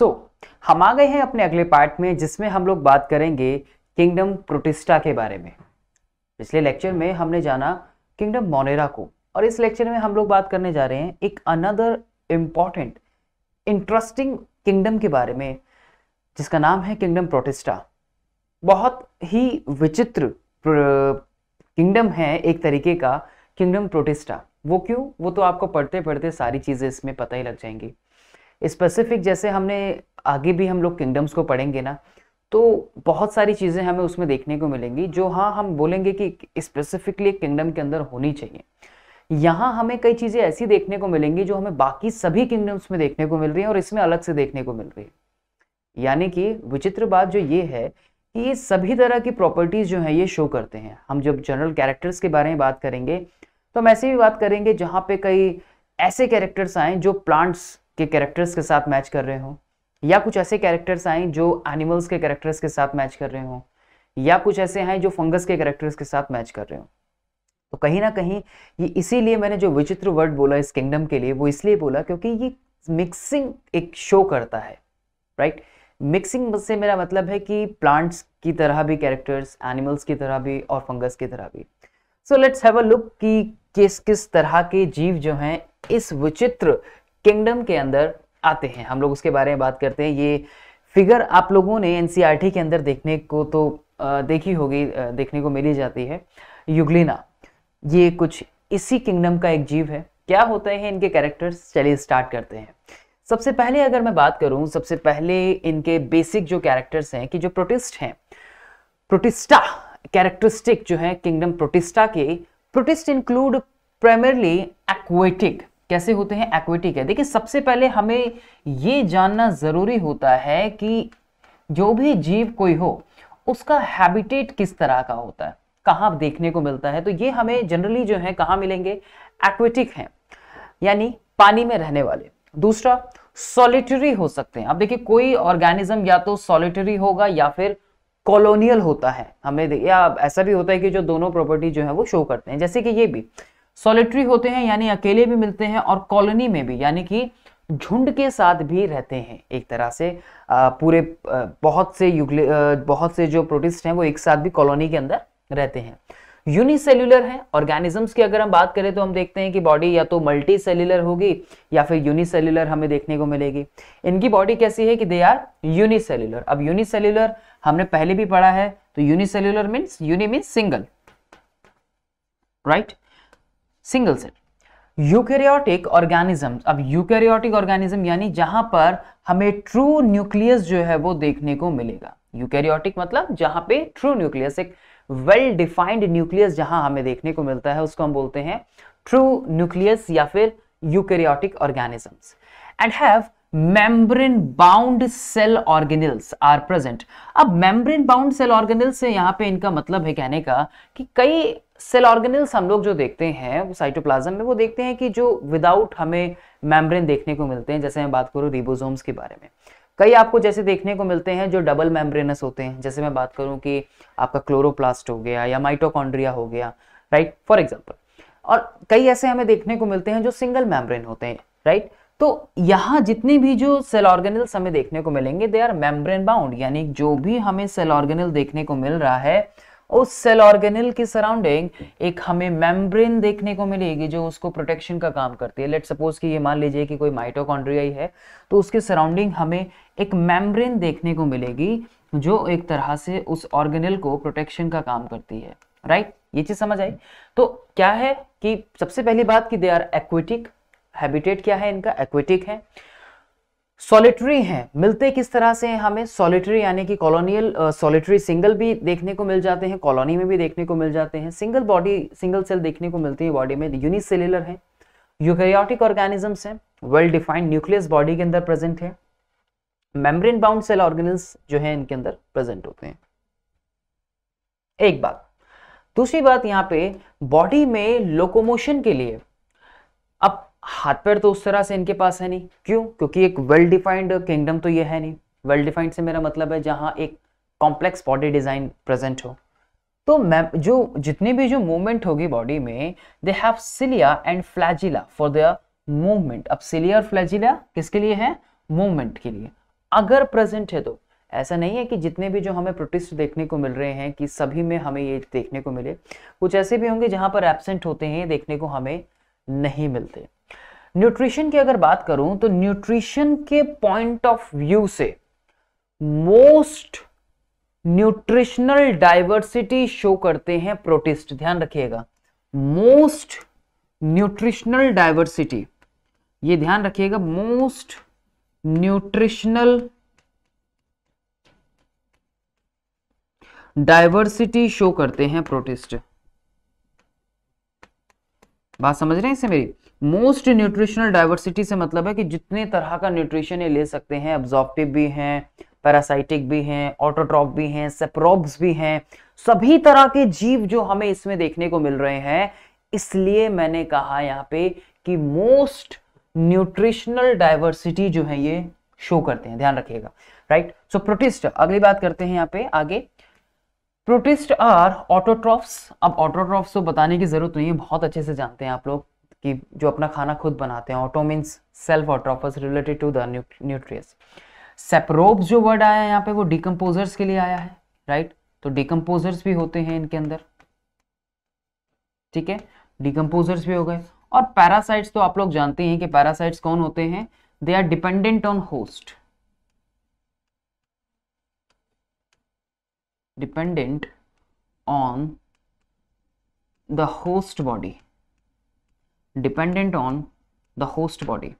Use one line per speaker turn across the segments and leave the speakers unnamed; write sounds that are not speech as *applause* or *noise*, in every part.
सो so, हम आ गए हैं अपने अगले पार्ट में जिसमें हम लोग बात करेंगे किंगडम प्रोटिस्टा के बारे में पिछले लेक्चर में हमने जाना किंगडम मोनेरा को और इस लेक्चर में हम लोग बात करने जा रहे हैं एक अनदर इम्पॉर्टेंट इंटरेस्टिंग किंगडम के बारे में जिसका नाम है किंगडम प्रोटिस्टा बहुत ही विचित्र किंगडम है एक तरीके का किंगडम प्रोटिस्टा वो क्यों वो तो आपको पढ़ते पढ़ते सारी चीज़ें इसमें पता ही लग जाएंगी स्पेसिफिक जैसे हमने आगे भी हम लोग किंगडम्स को पढ़ेंगे ना तो बहुत सारी चीज़ें हमें उसमें देखने को मिलेंगी जो हाँ हम बोलेंगे कि स्पेसिफिकली किंगडम के अंदर होनी चाहिए यहाँ हमें कई चीज़ें ऐसी देखने को मिलेंगी जो हमें बाकी सभी किंगडम्स में देखने को मिल रही है और इसमें अलग से देखने को मिल रही है यानी कि विचित्र बात जो ये है कि ये सभी तरह की प्रॉपर्टीज़ जो हैं ये शो करते हैं हम जब जनरल कैरेक्टर्स के बारे में बात करेंगे तो हम ऐसे भी बात करेंगे जहाँ पे कई ऐसे कैरेक्टर्स आए जो प्लांट्स के कैरेक्टर्स के साथ मैच कर रहे हों या कुछ ऐसे कैरेक्टर्स आए जो एनिमल्स के कैरेक्टर्स के साथ मैच कर रहे हों या कुछ ऐसे हैं जो फंगस के कैरेक्टर्स के साथ मैच कर रहे हों तो कहीं ना कहीं ये इसीलिए मैंने जो विचित्र वर्ड बोला इस किंगडम के लिए वो इसलिए बोला क्योंकि ये मिक्सिंग एक शो करता है राइट मिक्सिंग से मेरा मतलब है कि प्लांट्स की तरह भी कैरेक्टर्स एनिमल्स की तरह भी और फंगस की तरह भी so let's have a look कि किस किस तरह के जीव जो हैं इस विचित्र किंगडम के अंदर आते हैं हम लोग उसके बारे में बात करते हैं ये फिगर आप लोगों ने एन e के अंदर देखने को तो देखी होगी देखने को मिली जाती है युगलिना ये कुछ इसी किंगडम का एक जीव है क्या होते हैं इनके कैरेक्टर्स चलिए स्टार्ट करते हैं सबसे पहले अगर मैं बात करूं सबसे पहले इनके बेसिक जो कैरेक्टर्स हैं कि जो प्रोटिस्ट हैं प्रोटिस्टा कैरेक्टरिस्टिक जो है किंगडम प्रोटिस्टा के प्रोटिस्ट इंक्लूड प्राइमरली एक्वेटिक कैसे होते हैं एक्विटी के देखिए सबसे पहले हमें ये जानना ज़रूरी होता है कि जो भी जीव कोई हो उसका हैबिटेट किस तरह का होता है कहाँ देखने को मिलता है तो ये हमें जनरली जो है कहाँ मिलेंगे एक्वेटिक हैं यानी पानी में रहने वाले दूसरा सॉलिटरी हो सकते हैं आप देखिए कोई ऑर्गेनिज्म या तो सॉलिटरी होगा या फिर कॉलोनियल होता है हमें या ऐसा भी होता है कि जो दोनों प्रॉपर्टी जो है वो शो करते हैं जैसे कि ये भी सॉलिटरी होते हैं यानी अकेले भी मिलते हैं और कॉलोनी में भी यानी कि झुंड के साथ भी रहते हैं एक तरह से पूरे बहुत से युगले बहुत से जो प्रोटिस्ट हैं वो एक साथ भी कॉलोनी के अंदर रहते हैं यूनिसेल्यूलर है ऑर्गेनिजम्स की अगर हम बात करें तो हम देखते हैं कि बॉडी या तो मल्टी सेल्युलर होगी या फिर यूनिसेल्युलर हमें देखने को मिलेगी इनकी बॉडी कैसी है कि दे आर यूनिसेल्युलर अब यूनिसेल्यूलर हमने पहले भी पढ़ा है तो unicellular means uni means single right single cell eukaryotic organism अब यूकेरियोटिक ऑर्गेनिज्म यानी जहां पर हमें ट्रू न्यूक्लियस जो है वो देखने को मिलेगा यूकेरियोटिक मतलब जहां पे ट्रू न्यूक्लियस एक वेल डिफाइंड न्यूक्लियस जहां हमें देखने को मिलता है उसको हम बोलते हैं ट्रू न्यूक्लियस या फिर eukaryotic organisms and have membrane bound cell organelles are present अब मेम्ब्रेन बाउंड सेल ऑर्गेनिल्स से यहां पे इनका मतलब है कहने का कि कई सेल ऑर्गेनल्स हम लोग जो देखते हैं साइटोप्लाज्म में वो देखते हैं कि जो विदाउट हमें मेम्ब्रेन देखने को मिलते हैं जैसे मैं बात करूँ रिबोजोम्स के बारे में कई आपको जैसे देखने को मिलते हैं जो डबल मेम्ब्रेनस होते हैं जैसे मैं बात करूँ कि आपका क्लोरोप्लास्ट हो गया या माइटोकॉन्ड्रिया हो गया राइट फॉर एग्जाम्पल और कई ऐसे हमें देखने को मिलते हैं जो सिंगल मेम्ब्रेन होते हैं राइट तो यहाँ जितने भी जो सेल ऑर्गेनल्स हमें देखने को मिलेंगे दे आर मेम्ब्रेन बाउंड यानी जो भी हमें सेल ऑर्गेनल देखने को मिल रहा है उस सेल ऑर्गेनिल की सराउंडिंग एक हमें मेम्ब्रेन देखने को मिलेगी जो उसको प्रोटेक्शन का काम करती है लेट सपोज कि ये मान लीजिए कि कोई माइटोकॉन्ड्रिया ही है तो उसके सराउंडिंग हमें एक मेम्ब्रेन देखने को मिलेगी जो एक तरह से उस ऑर्गेनिल को प्रोटेक्शन का काम करती है राइट right? ये चीज समझ आई तो क्या है कि सबसे पहली बात कि दे आर एक्वेटिक हैबिटेट क्या है इनका एक्वेटिक है सॉलिटरी हैं मिलते किस तरह से हैं हमें सॉलिटरी यानी कि कॉलोनियल सॉलिटरी सिंगल भी देखने को मिल जाते हैं कॉलोनी में भी देखने को मिल जाते हैं सिंगल बॉडी सिंगल सेल देखने को मिलती है बॉडी में यूनिसेल्युलर है यूकैरियोटिक ऑर्गेनिजम्स हैं वेल डिफाइंड न्यूक्लियस बॉडी के अंदर प्रेजेंट है मेम्ब्रेन बाउंड सेल ऑर्गेनिल्स जो है इनके अंदर प्रेजेंट होते हैं एक बात दूसरी बात यहाँ पे बॉडी में लोकोमोशन के लिए अब हाथ पैर तो उस तरह से इनके पास है नहीं क्यों क्योंकि एक वेल डिफाइंड किंगडम तो ये है नहीं वेल डिफाइंड से मेरा मतलब है जहाँ एक कॉम्प्लेक्स बॉडी डिजाइन प्रेजेंट हो तो मैम जो जितनी भी जो मूवमेंट होगी बॉडी में they have cilia and flagella for the movement अब सिलिया और फ्लैजिला किसके लिए है मूवमेंट के लिए अगर प्रेजेंट है तो ऐसा नहीं है कि जितने भी जो हमें प्रोटिस्ट देखने को मिल रहे हैं कि सभी में हमें ये देखने को मिले कुछ ऐसे भी होंगे जहाँ पर एबसेंट होते हैं देखने को हमें नहीं मिलते न्यूट्रिशन की अगर बात करूं तो न्यूट्रिशन के पॉइंट ऑफ व्यू से मोस्ट न्यूट्रिशनल डाइवर्सिटी शो करते हैं प्रोटिस्ट ध्यान रखिएगा मोस्ट न्यूट्रिशनल डाइवर्सिटी ये ध्यान रखिएगा मोस्ट न्यूट्रिशनल डाइवर्सिटी शो करते हैं प्रोटिस्ट बात समझ रहे हैं इसे मेरी मोस्ट न्यूट्रिशनल डाइवर्सिटी से मतलब है कि जितने तरह का न्यूट्रिशन ये ले सकते हैं एब्जॉर्प्टिव भी हैं पैरासाइटिक भी हैं ऑटोट्रॉप भी हैं सेप्रोब्स भी हैं सभी तरह के जीव जो हमें इसमें देखने को मिल रहे हैं इसलिए मैंने कहा यहाँ पे कि मोस्ट न्यूट्रिशनल डाइवर्सिटी जो है ये शो करते हैं ध्यान रखिएगा राइट सो प्रोटिस्ट अगली बात करते हैं यहाँ पे आगे प्रोटिस्ट आर ऑटोट्रॉफ्स अब ऑटोट्रॉफ्स तो बताने की जरूरत नहीं है बहुत अच्छे से जानते हैं आप लोग कि जो अपना खाना खुद बनाते हैं auto means self autotrophs related to the nutritious saprobes जो वर्ड आया है यहाँ पे वो डिकम्पोजर्स के लिए आया है राइट तो डिकम्पोजर्स भी होते हैं इनके अंदर ठीक है डिकम्पोजर्स भी हो गए और पैरासाइट्स तो आप लोग जानते हैं कि पैरासाइट्स कौन होते हैं they are dependent on host dependent on the host body dependent on the host body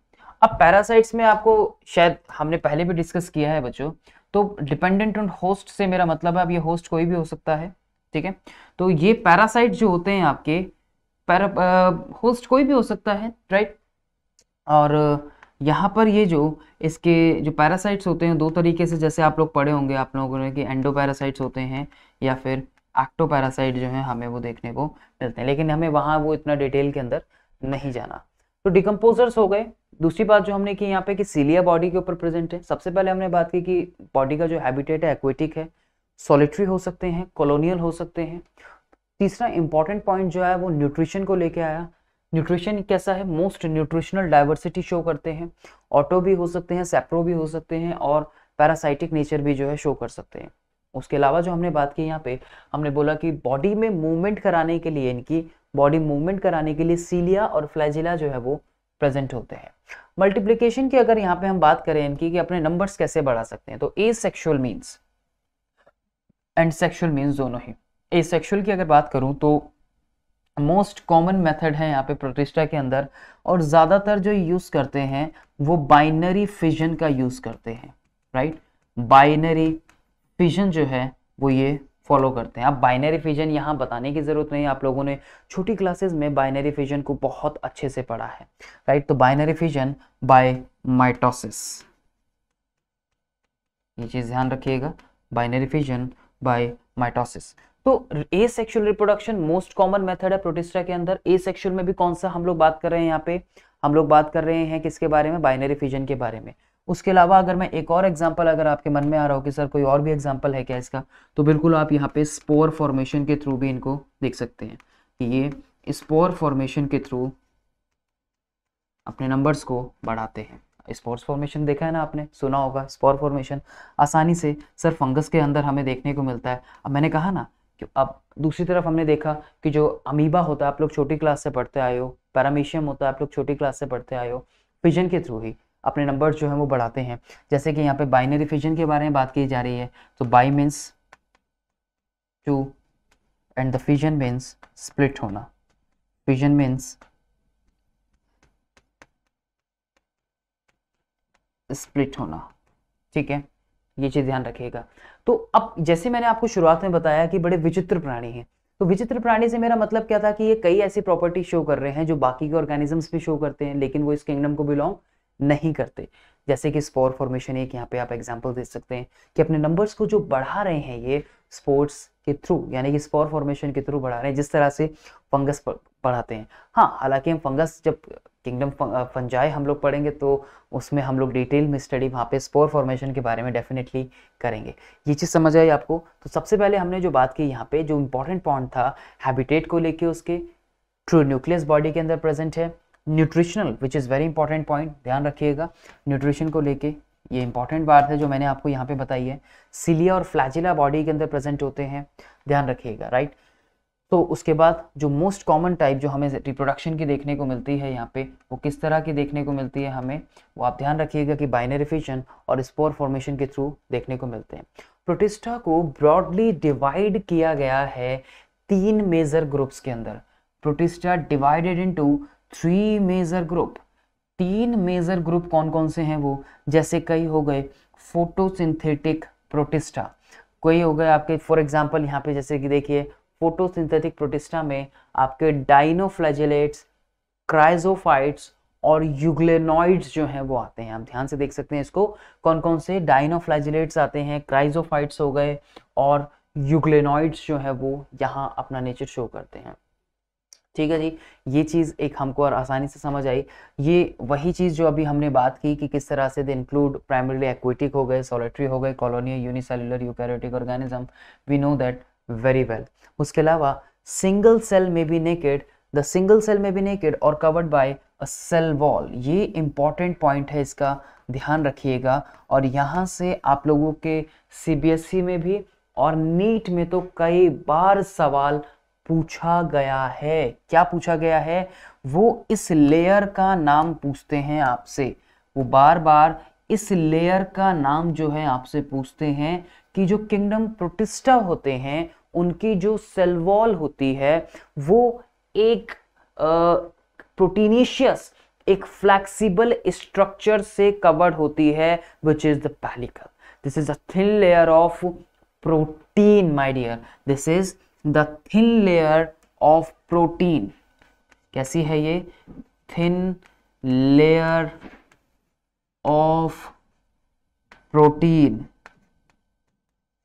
अब पैरासाइट्स में आपको शायद हमने पहले भी डिस्कस किया है बच्चों तो डिपेंडेंट ऑन होस्ट से मेरा मतलब है अब ये होस्ट कोई भी हो सकता है ठीक है तो ये पैरासाइट जो होते हैं आपके पैरा होस्ट कोई भी हो सकता है राइट और यहाँ पर ये जो इसके जो पैरासाइट्स होते हैं दो तरीके से जैसे आप लोग पढ़े होंगे आप लोगों ने कि एंडो पैरासाइट्स होते हैं या फिर एक्टो पैरासाइट जो है हमें वो देखने को मिलते हैं लेकिन हमें वहाँ वो इतना डिटेल के अंदर नहीं जाना तो डिकम्पोजर्स हो गए दूसरी बात जो हमने की यहाँ पे कि सीलिया बॉडी के ऊपर प्रेजेंट है सबसे पहले हमने बात की कि बॉडी का जो हैबिटेट है एक्वेटिक है सॉलिटरी हो सकते हैं कॉलोनियल हो सकते हैं तीसरा इंपॉर्टेंट पॉइंट जो है वो न्यूट्रिशन को लेके आया न्यूट्रिशन कैसा है मोस्ट न्यूट्रिशनल डाइवर्सिटी शो करते हैं ऑटो भी हो सकते हैं सेप्रो भी हो सकते हैं और पैरासाइटिक नेचर भी जो है शो कर सकते हैं उसके अलावा जो हमने बात की यहाँ पे हमने बोला कि बॉडी में मूवमेंट कराने के लिए इनकी बॉडी मूवमेंट कराने के लिए सीलिया और फ्लैजिला जो है वो प्रेजेंट होते हैं मल्टीप्लीकेशन की अगर यहाँ पे हम बात करें इनकी कि अपने नंबर्स कैसे बढ़ा सकते हैं तो asexual means and sexual means दोनों ही ए सेक्शुअल की अगर बात करूँ तो मोस्ट कॉमन मेथड है यहाँ पे प्रोटिस्टा के अंदर और ज़्यादातर जो यूज़ करते हैं वो बाइनरी फिजन का यूज़ करते हैं राइट बाइनरी फिजन जो है वो ये फॉलो करते हैं आप बाइनरी फिजन यहाँ बताने की ज़रूरत नहीं आप लोगों ने छोटी क्लासेस में बाइनरी फिजन को बहुत अच्छे से पढ़ा है राइट तो बाइनरी फिजन बाय माइटोसिस ये चीज़ ध्यान रखिएगा बाइनरी फिजन बाय माइटोसिस तो asexual reproduction most common method है प्रोटिस्ट्रा के अंदर ए सेक्शुअल में भी कौन सा हम लोग बात कर रहे हैं यहाँ पे हम लोग बात कर रहे हैं किसके बारे में बाइनरी फिजन के बारे में उसके अलावा अगर मैं एक और एग्जांपल अगर आपके मन में आ रहा हो कि सर कोई और भी एग्जांपल है क्या इसका तो बिल्कुल आप यहाँ पे स्पोर फॉर्मेशन के थ्रू भी इनको देख सकते हैं कि ये स्पोर फॉर्मेशन के थ्रू अपने नंबर्स को बढ़ाते हैं स्पोर्स फॉर्मेशन देखा है ना आपने सुना होगा स्पोर फॉर्मेशन आसानी से सर फंगस के अंदर हमें देखने को मिलता है अब मैंने कहा ना कि अब दूसरी तरफ हमने देखा कि जो अमीबा होता है आप लोग छोटी क्लास से पढ़ते आए हो पैरामीशियम होता है आप लोग छोटी क्लास से पढ़ते आए हो पिजन के थ्रू ही अपने नंबर जो है वो बढ़ाते हैं जैसे कि यहाँ पे बाइनरी फिजन के बारे में बात की जा रही है तो bi means two and the fission means split होना फिजन मीन्स स्प्लिट होना ठीक है ये चीज़ ध्यान रखिएगा तो अब जैसे मैंने आपको शुरुआत में बताया कि बड़े विचित्र प्राणी हैं तो विचित्र प्राणी से मेरा मतलब क्या था कि ये कई ऐसी प्रॉपर्टी शो कर रहे हैं जो बाकी के ऑर्गेनिजम्स भी शो करते हैं लेकिन वो इस किंगडम को बिलोंग नहीं करते जैसे कि स्पोर फॉर्मेशन एक यहाँ पे आप एग्जाम्पल दे सकते हैं कि अपने नंबर्स को जो बढ़ा रहे हैं ये स्पोर्ट्स के थ्रू यानी कि स्पोर फॉर्मेशन के थ्रू बढ़ा रहे हैं जिस तरह से फंगस पढ़ाते हैं हाँ हालांकि हम फंगस जब किंगडम फंजाई हम लोग पढ़ेंगे तो उसमें हम लोग डिटेल में स्टडी वहाँ पे स्पोर फॉर्मेशन के बारे में डेफिनेटली करेंगे ये चीज़ समझ आई आपको तो सबसे पहले हमने जो बात की यहाँ पे जो इम्पोर्टेंट पॉइंट था हैबिटेट को लेके उसके ट्रू न्यूक्लियस बॉडी के अंदर प्रेजेंट है nutritional which is very important point ध्यान रखिएगा न्यूट्रिशन को लेके ये इंपॉर्टेंट बात है जो मैंने आपको यहाँ पे बताई है सिलिया और फ्लैजिला बॉडी के अंदर प्रेजेंट होते हैं ध्यान रखिएगा राइट तो उसके बाद जो मोस्ट कॉमन टाइप जो हमें रिप्रोडक्शन की देखने को मिलती है यहाँ पे वो किस तरह की देखने को मिलती है हमें वो आप ध्यान रखिएगा कि बाइनरिफिशन और स्पोर फॉर्मेशन के थ्रू देखने को मिलते हैं प्रोटिस्टा को ब्रॉडली डिवाइड किया गया है तीन मेजर ग्रुप्स के अंदर Protista divided to three major group तीन मेजर ग्रुप कौन कौन से हैं वो जैसे कई हो गए फोटोसिंथेटिक प्रोटिस्टा कोई हो गए आपके फॉर एग्जाम्पल यहाँ पे जैसे कि देखिए फोटोसिंथेटिक प्रोटिस्टा में आपके डाइनोफ्लैजेलेट्स क्राइजोफाइट्स और यूग्लेनॉइड्स जो हैं वो आते हैं आप ध्यान से देख सकते हैं इसको कौन कौन से डाइनोफ्लैजिलेट्स आते हैं क्राइजोफाइट्स हो गए और यूग्लेनॉइड्स जो है वो यहाँ अपना नेचर शो करते हैं ठीक है जी ये चीज़ एक हमको और आसानी से समझ आई ये वही चीज़ जो अभी हमने बात की कि किस तरह से द इंक्लूड प्राइमरीली एक्विटिक हो गए सोलिट्री हो गए colonial unicellular eukaryotic organism we know that very well उसके अलावा सिंगल सेल में भी नेकेड द सिंगल सेल में भी नेकेड और covered by a cell wall ये इंपॉर्टेंट पॉइंट है इसका ध्यान रखिएगा और यहाँ से आप लोगों के ई e में भी और नीट में तो कई बार सवाल पूछा गया है क्या पूछा गया है वो इस लेयर का नाम पूछते हैं आपसे वो बार बार इस लेयर का नाम जो है आपसे पूछते हैं कि जो किंगडम प्रोटिस्टा होते हैं उनकी जो सेल वॉल होती है वो एक प्रोटीनिशियस एक फ्लैक्सीबल स्ट्रक्चर से कवर्ड होती है which is the pellicle this is a thin layer of protein my dear this is the thin layer of protein कैसी है ये थिन लेयर ऑफ प्रोटीन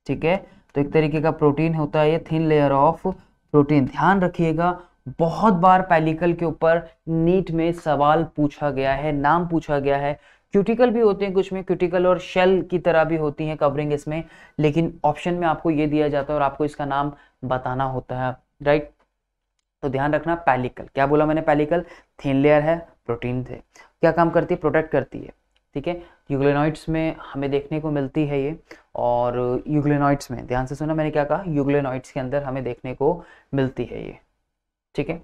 ठीक है तो एक तरीके का प्रोटीन होता है ये थिन लेयर ऑफ प्रोटीन ध्यान रखिएगा बहुत बार पैलिकल के ऊपर नीट में सवाल पूछा गया है नाम पूछा गया है क्यूटिकल भी होते हैं कुछ में क्यूटिकल और शेल की तरह भी होती है कवरिंग इसमें लेकिन ऑप्शन में आपको ये दिया जाता है और आपको इसका नाम बताना होता है राइट तो ध्यान रखना पैलिकल क्या बोला मैंने पैलिकल थीन लेयर है प्रोटीन थे क्या काम करती है प्रोटेक्ट करती है ठीक है यूग्लेनॉइड्स में हमें देखने को मिलती है ये और यूग्लेनॉइड्स में ध्यान से सुना मैंने क्या कहा यूग्लेनॉइड्स के अंदर हमें देखने को मिलती है ये ठीक है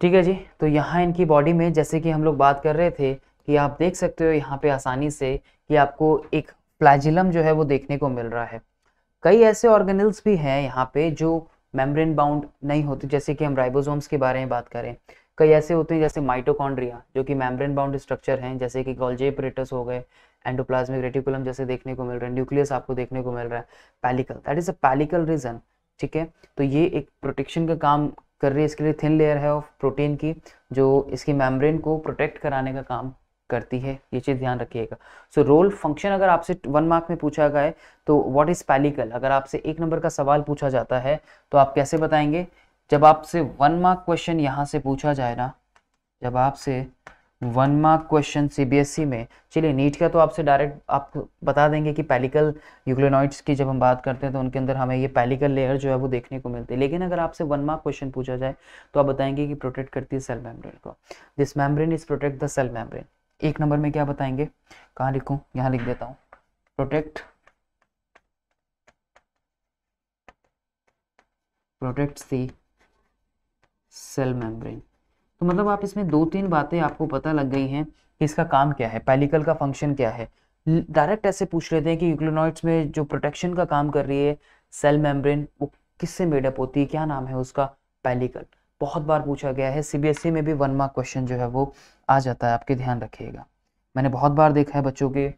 ठीक है जी तो यहाँ इनकी बॉडी में जैसे कि हम लोग बात कर रहे थे कि आप देख सकते हो यहाँ पे आसानी से कि आपको एक प्लाजिलम जो है वो देखने को मिल रहा है कई ऐसे ऑर्गेनल्स भी हैं यहाँ पे जो मेम्ब्रेन बाउंड नहीं होते जैसे कि हम राइबोसोम्स के बारे में बात करें कई ऐसे होते हैं जैसे माइटोकॉन्ड्रिया जो कि मेम्ब्रेन बाउंड स्ट्रक्चर हैं जैसे कि गोल्जेपरेटस हो गए एंडोप्लाज्मिक रेटिकुलम जैसे देखने को मिल रहा है न्यूक्लियस आपको देखने को मिल रहा है pellicle that is a pellicle region ठीक है तो ये एक प्रोटेक्शन का काम कर रही है इसके लिए थिन लेयर है ऑफ प्रोटीन की जो इसकी मेम्ब्रेन को प्रोटेक्ट कराने का काम करती है ये चीज़ ध्यान रखिएगा सो रोल फंक्शन अगर आपसे वन मार्क में पूछा गया है तो व्हाट इज़ पैलिकल अगर आपसे एक नंबर का सवाल पूछा जाता है तो आप कैसे बताएंगे जब आपसे वन मार्क क्वेश्चन यहाँ से पूछा जाए ना जब आपसे वन मार्क क्वेश्चन सीबीएसई में चलिए नीट का तो आपसे डायरेक्ट आप बता देंगे कि पैलिकल यूक्लोनॉइड्स की जब हम बात करते हैं तो उनके अंदर हमें ये पैलिकल लेयर जो है वो देखने को मिलती है लेकिन अगर आपसे वन मार्क क्वेश्चन पूछा जाए तो आप बताएंगे कि प्रोटेक्ट करती है सेल मैमब्रेन को this membrane is protect the cell membrane एक नंबर में क्या बताएंगे कहाँ लिखूँ यहाँ लिख देता हूँ protect protect the cell membrane तो मतलब आप इसमें दो तीन बातें आपको पता लग गई हैं कि इसका काम क्या है पेलिकल का फंक्शन क्या है डायरेक्ट ऐसे पूछ लेते हैं कि यूक्लोनॉइड्स में जो प्रोटेक्शन का काम कर रही है सेल मेम्ब्रेन वो किससे मेडअप होती है क्या नाम है उसका पेलिकल बहुत बार पूछा गया है सीबीएसई e में भी वन मार्क क्वेश्चन जो है वो आ जाता है आपके ध्यान रखिएगा मैंने बहुत बार देखा है बच्चों के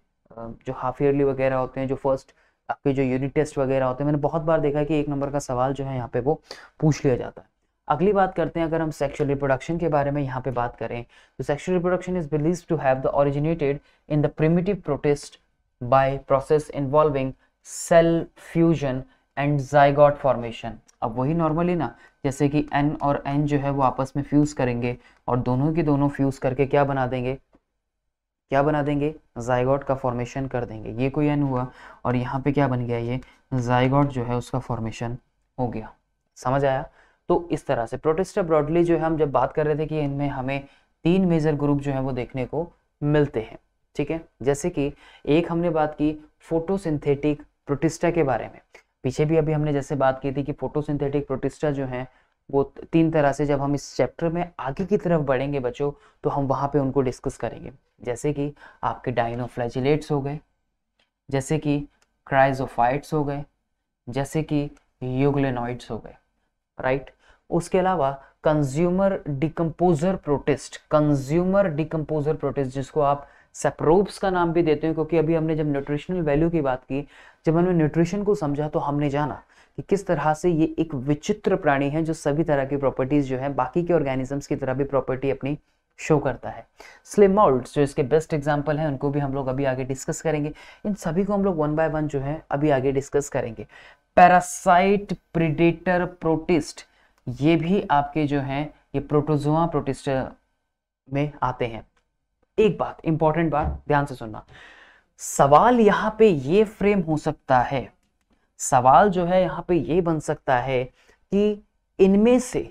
जो हाफ ईयरली वगैरह होते हैं जो फर्स्ट आपके जो यूनिट टेस्ट वगैरह होते हैं मैंने बहुत बार देखा है कि एक नंबर का सवाल जो है यहाँ पे वो पूछ लिया जाता है अगली बात करते हैं अगर हम सेक्शुअल रिप्रोडक्शन के बारे में यहाँ पे बात करें तो sexual reproduction is believe to have the originated in the primitive protist by process involving cell fusion and zygote formation अब वही नॉर्मली ना जैसे कि एन और एन जो है वो आपस में फ्यूज करेंगे और दोनों के दोनों फ्यूज करके क्या बना देंगे क्या बना देंगे जाइगॉट का फॉर्मेशन कर देंगे ये कोई एन हुआ और यहाँ पे क्या बन गया ये जाइगॉट जो है उसका फॉर्मेशन हो गया समझ आया तो इस तरह से प्रोटेस्टर ब्रॉडली जो है हम जब बात कर रहे थे कि इनमें हमें तीन मेजर ग्रुप जो है वो देखने को मिलते हैं ठीक है जैसे कि एक हमने बात की फोटोसिंथेटिक प्रोटिस्टा के बारे में पीछे भी अभी हमने जैसे बात की थी कि फोटोसिंथेटिक प्रोटिस्टा जो है वो तीन तरह से जब हम इस चैप्टर में आगे की तरफ बढ़ेंगे बच्चों तो हम वहाँ पे उनको डिस्कस करेंगे जैसे कि आपके डाइनोफ्लैजिलेट्स हो गए जैसे कि क्राइजोफाइट्स हो गए जैसे कि यूगलेनॉइड्स हो गए राइट उसके अलावा consumer decomposer protist consumer decomposer protist जिसको आप सेप्रोब्स का नाम भी देते हैं क्योंकि अभी हमने जब न्यूट्रिशनल वैल्यू की बात की जब हमने न्यूट्रिशन को समझा तो हमने जाना कि किस तरह से ये एक विचित्र प्राणी है जो सभी तरह की प्रॉपर्टीज जो है बाकी के ऑर्गेनिजम्स की तरह भी प्रॉपर्टी अपनी शो करता है स्लिम मॉल्ट जो इसके बेस्ट एग्जाम्पल हैं उनको भी हम लोग अभी आगे डिस्कस करेंगे इन सभी को हम लोग वन बाय वन जो है अभी आगे डिस्कस करेंगे पैरासाइट प्रिडेटर प्रोटिस्ट ये भी आपके जो हैं ये प्रोटोजोआ प्रोटिस्ट में आते हैं एक बात इंपॉर्टेंट बात ध्यान से सुनना सवाल यहाँ पे ये फ्रेम हो सकता है सवाल जो है यहाँ पे ये बन सकता है कि इनमें से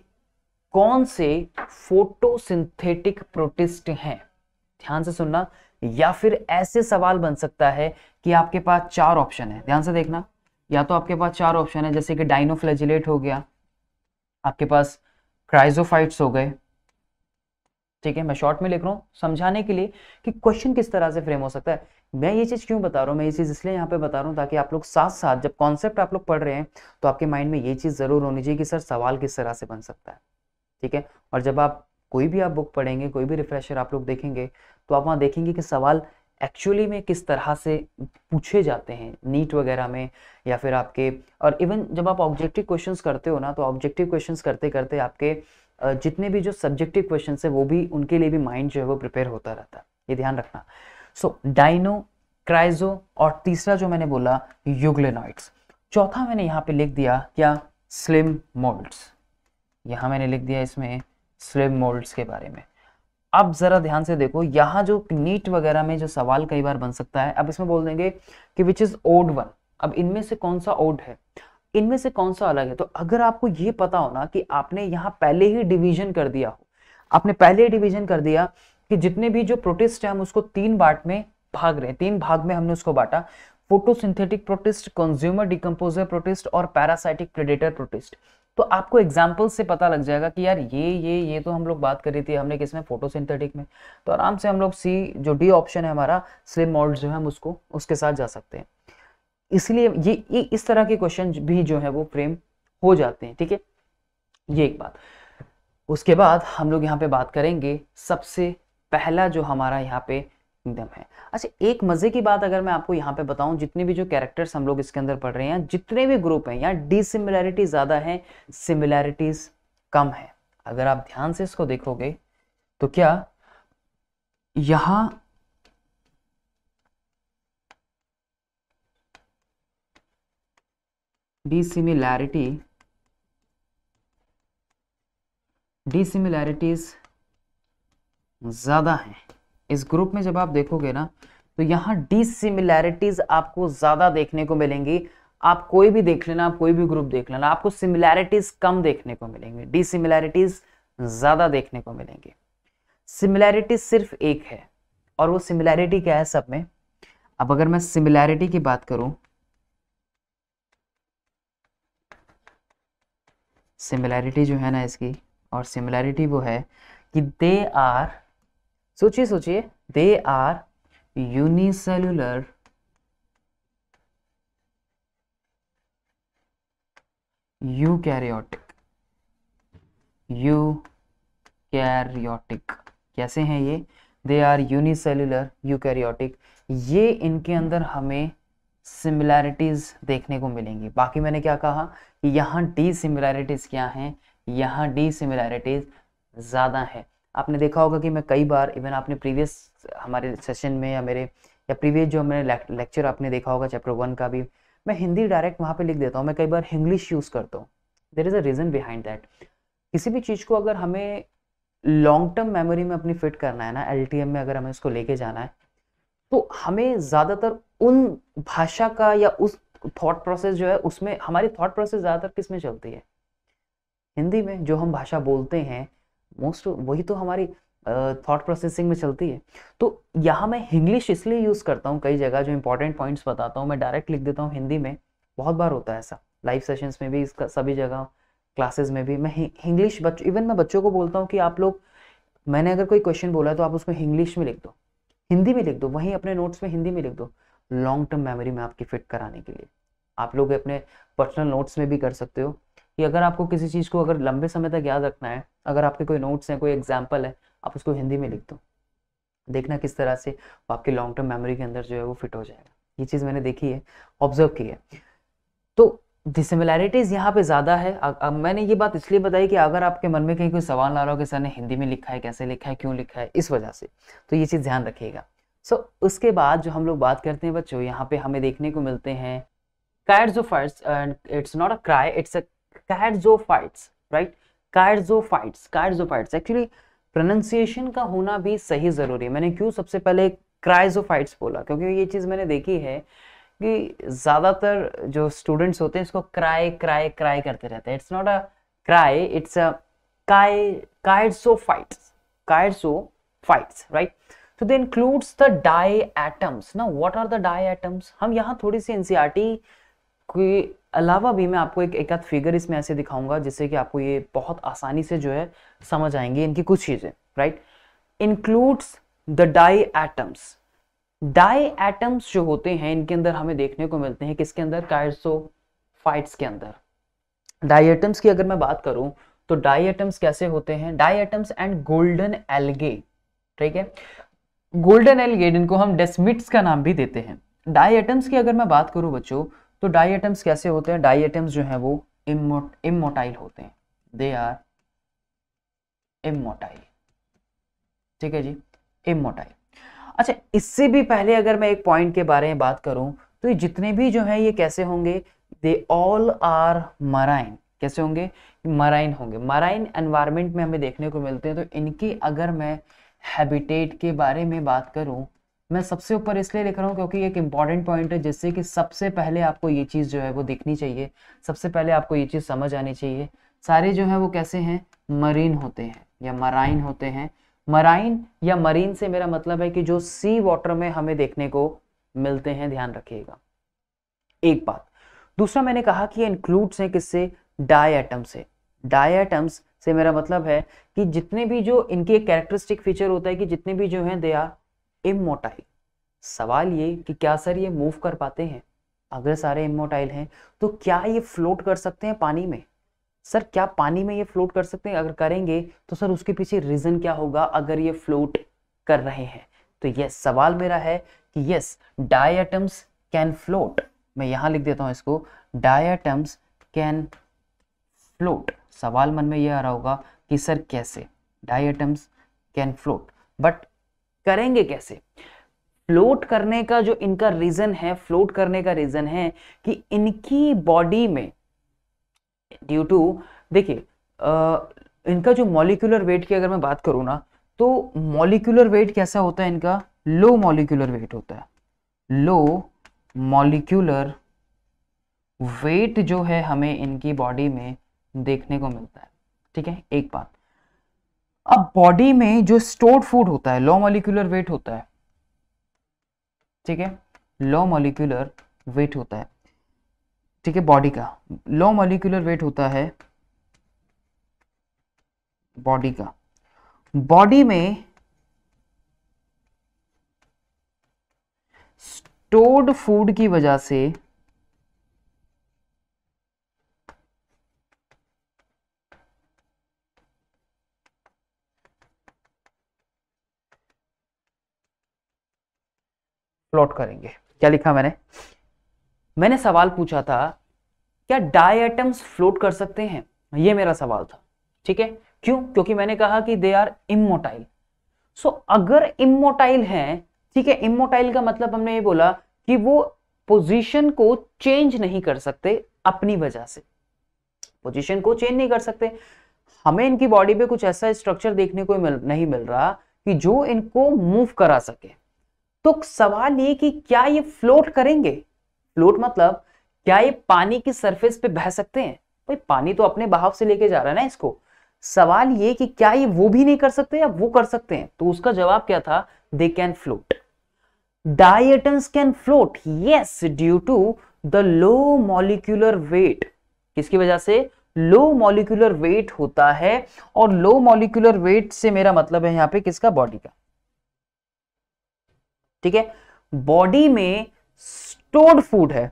कौन से फोटोसिंथेटिक प्रोटिस्ट हैं ध्यान से सुनना या फिर ऐसे सवाल बन सकता है कि आपके पास चार ऑप्शन है ध्यान से देखना या तो आपके पास चार ऑप्शन है जैसे कि डाइनोफ्लेजिलेट हो गया आपके पास क्राइजोफाइट्स हो गए ठीक है मैं शॉर्ट में लिख रहा हूँ समझाने के लिए कि क्वेश्चन किस तरह से फ्रेम हो सकता है मैं ये चीज़ क्यों बता रहा हूँ मैं ये चीज़ इसलिए यहाँ पे बता रहा हूँ ताकि आप लोग साथ साथ जब कॉन्सेप्ट आप लोग पढ़ रहे हैं तो आपके माइंड में ये चीज़ ज़रूर होनी चाहिए कि सर सवाल किस तरह से बन सकता है ठीक है और जब आप कोई भी आप बुक पढ़ेंगे कोई भी रिफ्रेशर आप लोग देखेंगे तो आप वहाँ देखेंगे कि सवाल एक्चुअली में किस तरह से पूछे जाते हैं नीट वगैरह में या फिर आपके और इवन जब आप ऑब्जेक्टिव क्वेश्चंस करते हो ना तो ऑब्जेक्टिव क्वेश्चंस करते करते आपके जितने भी जो सब्जेक्टिव क्वेश्चन है वो भी उनके लिए भी माइंड जो है वो प्रिपेयर होता रहता है ये ध्यान रखना सो डाइनो क्राइजो और तीसरा जो मैंने बोला यूग्लेनॉइड्स चौथा मैंने यहाँ पे लिख दिया क्या स्लिम मोल्ड्स यहाँ मैंने लिख दिया इसमें स्लिम मोल्ड्स के बारे में अब जरा ध्यान से देखो यहाँ जो नीट वगैरह में जो सवाल कई बार बन सकता है अब इसमें बोल देंगे कि विच इज ओड वन अब इनमें से कौन सा ओड है इनमें से कौन सा अलग है तो अगर आपको ये पता हो ना कि आपने यहाँ पहले ही डिवीजन कर दिया हो आपने पहले ही डिवीजन कर दिया कि जितने भी जो प्रोटेस्ट है हम उसको तीन बाट में भाग रहे हैं तीन भाग में हमने उसको बांटा photosynthetic protist consumer decomposer protist और पैरासाइटिक प्रेडेटर प्रोटेस्ट तो आपको एग्जाम्पल से पता लग जाएगा कि यार ये ये ये तो हम लोग बात कर रही थी हमने किसमें फोटोसिंथेटिक में तो आराम से हम लोग सी जो डी ऑप्शन है हमारा स्लिम मॉल्ट जो है हम उसको उसके साथ जा सकते हैं इसलिए ये, ये इस तरह के क्वेश्चन भी जो है वो फ्रेम हो जाते हैं ठीक है ये एक बात उसके बाद हम लोग यहाँ पे बात करेंगे सबसे पहला जो हमारा यहाँ पे किंगडम है अच्छा एक मज़े की बात अगर मैं आपको यहाँ पे बताऊँ जितने भी जो कैरेक्टर्स हम लोग इसके अंदर पढ़ रहे हैं जितने भी ग्रुप हैं यहाँ डिसिमिलैरिटी ज़्यादा है सिमिलैरिटीज़ कम है अगर आप ध्यान से इसको देखोगे तो क्या यहाँ डिसिमिलैरिटी डिसिमिलैरिटीज़ ज़्यादा हैं इस ग्रुप में जब आप देखोगे ना तो यहाँ डिसिमिलैरिटीज आपको ज़्यादा देखने को मिलेंगी आप कोई भी देख लेना आप कोई भी ग्रुप देख लेना आपको सिमिलैरिटीज कम देखने को मिलेंगे डिसिमिलैरिटीज ज़्यादा देखने को मिलेंगे सिमिलैरिटी सिर्फ एक है और वो सिमिलैरिटी क्या है सब में अब अगर मैं सिमिलैरिटी की बात करूं सिमिलैरिटी जो है ना इसकी और सिमिलैरिटी वो है कि दे आर सोचिए सोचिए they are unicellular eukaryotic eukaryotic कैसे हैं ये they are unicellular eukaryotic ये इनके अंदर हमें सिमिलैरिटीज देखने को मिलेंगी बाकी मैंने क्या कहा कि यहाँ डी सिमिलैरिटीज क्या हैं यहाँ डी सिमिलैरिटीज ज़्यादा है आपने देखा होगा कि मैं कई बार इवन आपने प्रीवियस हमारे सेशन में या मेरे या प्रीवियस जो मैंने लेक्चर आपने देखा होगा चैप्टर वन का भी मैं हिंदी डायरेक्ट वहाँ पे लिख देता हूँ मैं कई बार इंग्लिश यूज़ करता हूँ there is a reason behind that किसी भी चीज़ को अगर हमें लॉन्ग टर्म मेमोरी में अपनी फिट करना है ना एल में अगर हमें उसको लेके जाना है तो हमें ज़्यादातर उन भाषा का या उस थॉट प्रोसेस जो है उसमें हमारी थॉट प्रोसेस ज़्यादातर किस में चलती है हिंदी में जो हम भाषा बोलते हैं मोस्ट वही तो हमारी थॉट uh, प्रोसेसिंग में चलती है तो यहाँ मैं हिंग्लिश इसलिए यूज़ करता हूँ कई जगह जो इंपॉर्टेंट पॉइंट्स बताता हूँ मैं डायरेक्ट लिख देता हूँ हिंदी में बहुत बार होता है ऐसा लाइव सेशंस में भी इसका सभी जगह क्लासेस में भी मैं इंग्लिश बच्चों इवन मैं बच्चों को बोलता हूँ कि आप लोग मैंने अगर कोई क्वेश्चन बोला है तो आप उसको इंग्लिश में लिख दो हिंदी में लिख दो वहीं अपने नोट्स में हिंदी में लिख दो लॉन्ग टर्म मेमोरी में आपकी फिट कराने के लिए आप लोग अपने पर्सनल नोट्स में भी कर सकते हो कि अगर आपको किसी चीज़ को अगर लंबे समय तक याद रखना है अगर आपके कोई नोट्स हैं कोई एग्जाम्पल है आप उसको हिंदी में लिख दो देखना किस तरह से वो आपकी लॉन्ग टर्म मेमोरी के अंदर जो है वो फिट हो जाएगा ये चीज़ मैंने देखी है ऑब्जर्व की है तो डिसिमिलैरिटीज़ यहाँ पे ज़्यादा है आ, आ, मैंने ये बात इसलिए बताई कि अगर आपके मन में कहीं कोई सवाल आ रहा हो कि सर ने हिंदी में लिखा है कैसे लिखा है क्यों लिखा है इस वजह से तो ये चीज़ ध्यान रखिएगा सो so, उसके बाद जो हम लोग बात करते हैं बच्चों यहाँ पे हमें देखने को मिलते हैं chrysophytes it's not a cry it's a right actually pronunciation का होना भी सही ज़रूरी है मैंने क्यों सबसे पहले क्राइजोफाइट्स बोला क्योंकि ये चीज़ मैंने देखी है कि ज़्यादातर जो स्टूडेंट्स होते हैं इसको क्राई क्राई क्राई करते रहते हैं it's not a cry it's a right तो they includes the diatoms ना what are the diatoms हम यहाँ थोड़ी सी एनसीईआरटी के अलावा भी मैं आपको एक आध फिगर इसमें ऐसे दिखाऊंगा जिससे कि आपको ये बहुत आसानी से जो है समझ आएंगे इनकी कुछ चीज़ें right includes the diatoms diatoms जो होते हैं इनके अंदर हमें देखने को मिलते हैं किसके अंदर फाइट्स के अंदर डाई एटम्स की अगर मैं बात करूं तो डाई एटम्स कैसे होते हैं diatoms and golden algae ठीक है गोल्डन एल्गे जिनको हम डेस्मिट्स का नाम भी देते हैं डाई एटम्स की अगर मैं बात करूं बच्चों तो डाई एटम्स कैसे होते हैं डाई एटम्स जो हैं वो इमोटाइल होते हैं दे आर इमोटाइल ठीक है जी इमोटाइल अच्छा इससे भी पहले अगर मैं एक पॉइंट के बारे में बात करूं तो ये जितने भी जो हैं ये कैसे होंगे दे ऑल आर मराइन कैसे होंगे मराइन होंगे मराइन एनवायरमेंट में हमें देखने को मिलते हैं तो इनकी अगर मैं हैबिटेट के बारे में बात करूं मैं सबसे ऊपर इसलिए लिख रहा हूँ क्योंकि एक इंपॉर्टेंट पॉइंट है जिससे कि सबसे पहले आपको ये चीज़ जो है वो देखनी चाहिए सबसे पहले आपको ये चीज़ समझ आनी चाहिए सारे जो है वो कैसे हैं मरीन होते हैं या मराइन होते हैं मराइन या मरीन से मेरा मतलब है कि जो सी वाटर में हमें देखने को मिलते हैं ध्यान रखिएगा एक बात दूसरा मैंने कहा कि इंक्लूड्स हैं किससे एटम से एटम्स से मेरा मतलब है कि जितने भी जो इनके कैरेक्टरिस्टिक फीचर होता है कि जितने भी जो हैं दे आर इमोटाइल सवाल ये कि क्या सर ये मूव कर पाते हैं अगर सारे इमोटाइल हैं तो क्या ये फ्लोट कर सकते हैं पानी में सर क्या पानी में ये फ्लोट कर सकते हैं अगर करेंगे तो सर उसके पीछे रीजन क्या होगा अगर ये फ्लोट कर रहे हैं तो यस सवाल मेरा है कि यस डायटम्स कैन फ्लोट मैं यहां लिख देता हूं इसको डायटम्स कैन फ्लोट सवाल मन में यह आ रहा होगा कि सर कैसे डायटम्स कैन फ्लोट बट करेंगे कैसे फ्लोट करने का जो इनका रीजन है फ्लोट करने का रीजन है कि इनकी बॉडी में ड्यू टू देखिए इनका जो मॉलिकुलर वेट की अगर मैं बात करूं ना तो मॉलिकुलर वेट कैसा होता है इनका लो मॉलिकुलर वेट होता है लो मॉलिकुलर वेट जो है हमें इनकी बॉडी में देखने को मिलता है ठीक है एक बात अब बॉडी में जो स्टोर्ड फूड होता है लो मोलिकुलर वेट होता है ठीक है लो मोलिकुलर वेट होता है ठीक है बॉडी का लो मोलिकुलर वेट होता है बॉडी का बॉडी में स्टोर्ड फूड की वजह से प्लॉट करेंगे क्या लिखा मैंने मैंने सवाल पूछा था क्या डायटम्स फ्लोट कर सकते हैं ये मेरा सवाल था ठीक है क्यों क्योंकि मैंने कहा कि दे आर इमोटाइल सो अगर इमोटाइल है ठीक है इमोटाइल का मतलब हमने ये बोला कि वो पोजीशन को चेंज नहीं कर सकते अपनी वजह से पोजीशन को चेंज नहीं कर सकते हमें इनकी बॉडी पे कुछ ऐसा स्ट्रक्चर देखने को मिल, नहीं मिल रहा कि जो इनको मूव करा सके तो सवाल ये कि क्या ये फ्लोट करेंगे फ्लोट मतलब क्या ये पानी की सरफेस पे बह सकते हैं भाई पानी तो अपने बहाव से लेके जा रहा है ना इसको सवाल ये कि क्या ये वो भी नहीं कर सकते या वो कर सकते हैं तो उसका जवाब क्या था they can float diatoms can float yes due to the low molecular weight किसकी वजह से लो मॉलिक्यूलर वेट होता है और लो मॉलिक्यूलर वेट से मेरा मतलब है यहाँ पे किसका बॉडी का ठीक है बॉडी में स्टोर्ड फूड है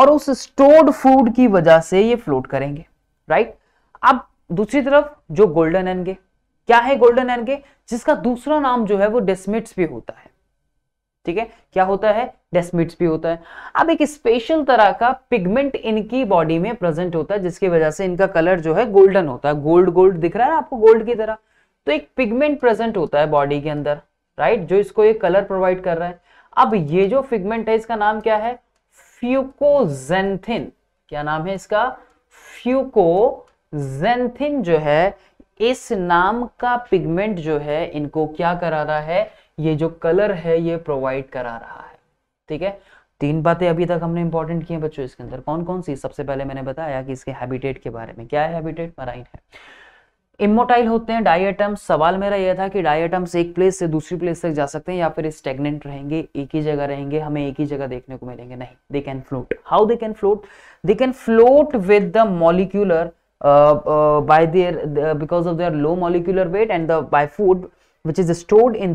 और उस स्टोर्ड फूड की वजह से ये फ्लोट करेंगे राइट अब दूसरी तरफ जो गोल्डन एनगे क्या है गोल्डन एनगे जिसका दूसरा नाम जो है वो डेस्मिट्स भी होता है ठीक है क्या होता है डेस्मिट्स भी होता है अब एक स्पेशल तरह का पिगमेंट इनकी बॉडी में प्रेजेंट होता है जिसकी वजह से इनका कलर जो है गोल्डन होता है गोल्ड गोल्ड दिख रहा है आपको गोल्ड की तरह तो एक पिगमेंट प्रेजेंट होता है बॉडी के अंदर राइट जो इसको ये कलर प्रोवाइड कर रहा है अब ये जो फिगमेंट है इसका नाम क्या है फ्यूकोजेंथिन क्या नाम है इसका फ्यूकोजेंथिन जो है इस नाम का पिगमेंट जो है इनको क्या करा रहा है ये जो कलर है ये प्रोवाइड करा रहा है ठीक है तीन बातें अभी तक हमने इंपॉर्टेंट की हैं बच्चों इसके अंदर कौन कौन सी सबसे पहले मैंने बताया कि इसके हैबिटेट के बारे में क्या है हैबिटेट मराइन है इमोटाइल होते हैं डायटम्स सवाल मेरा यह था कि डायटम्स एक प्लेस से दूसरी प्लेस तक जा सकते हैं या फिर स्टेगनेंट रहेंगे एक ही जगह रहेंगे हमें एक ही जगह देखने को मिलेंगे नहीं they can float how they can float they can float with the molecular by their because of their low molecular weight and and the by food which is stored in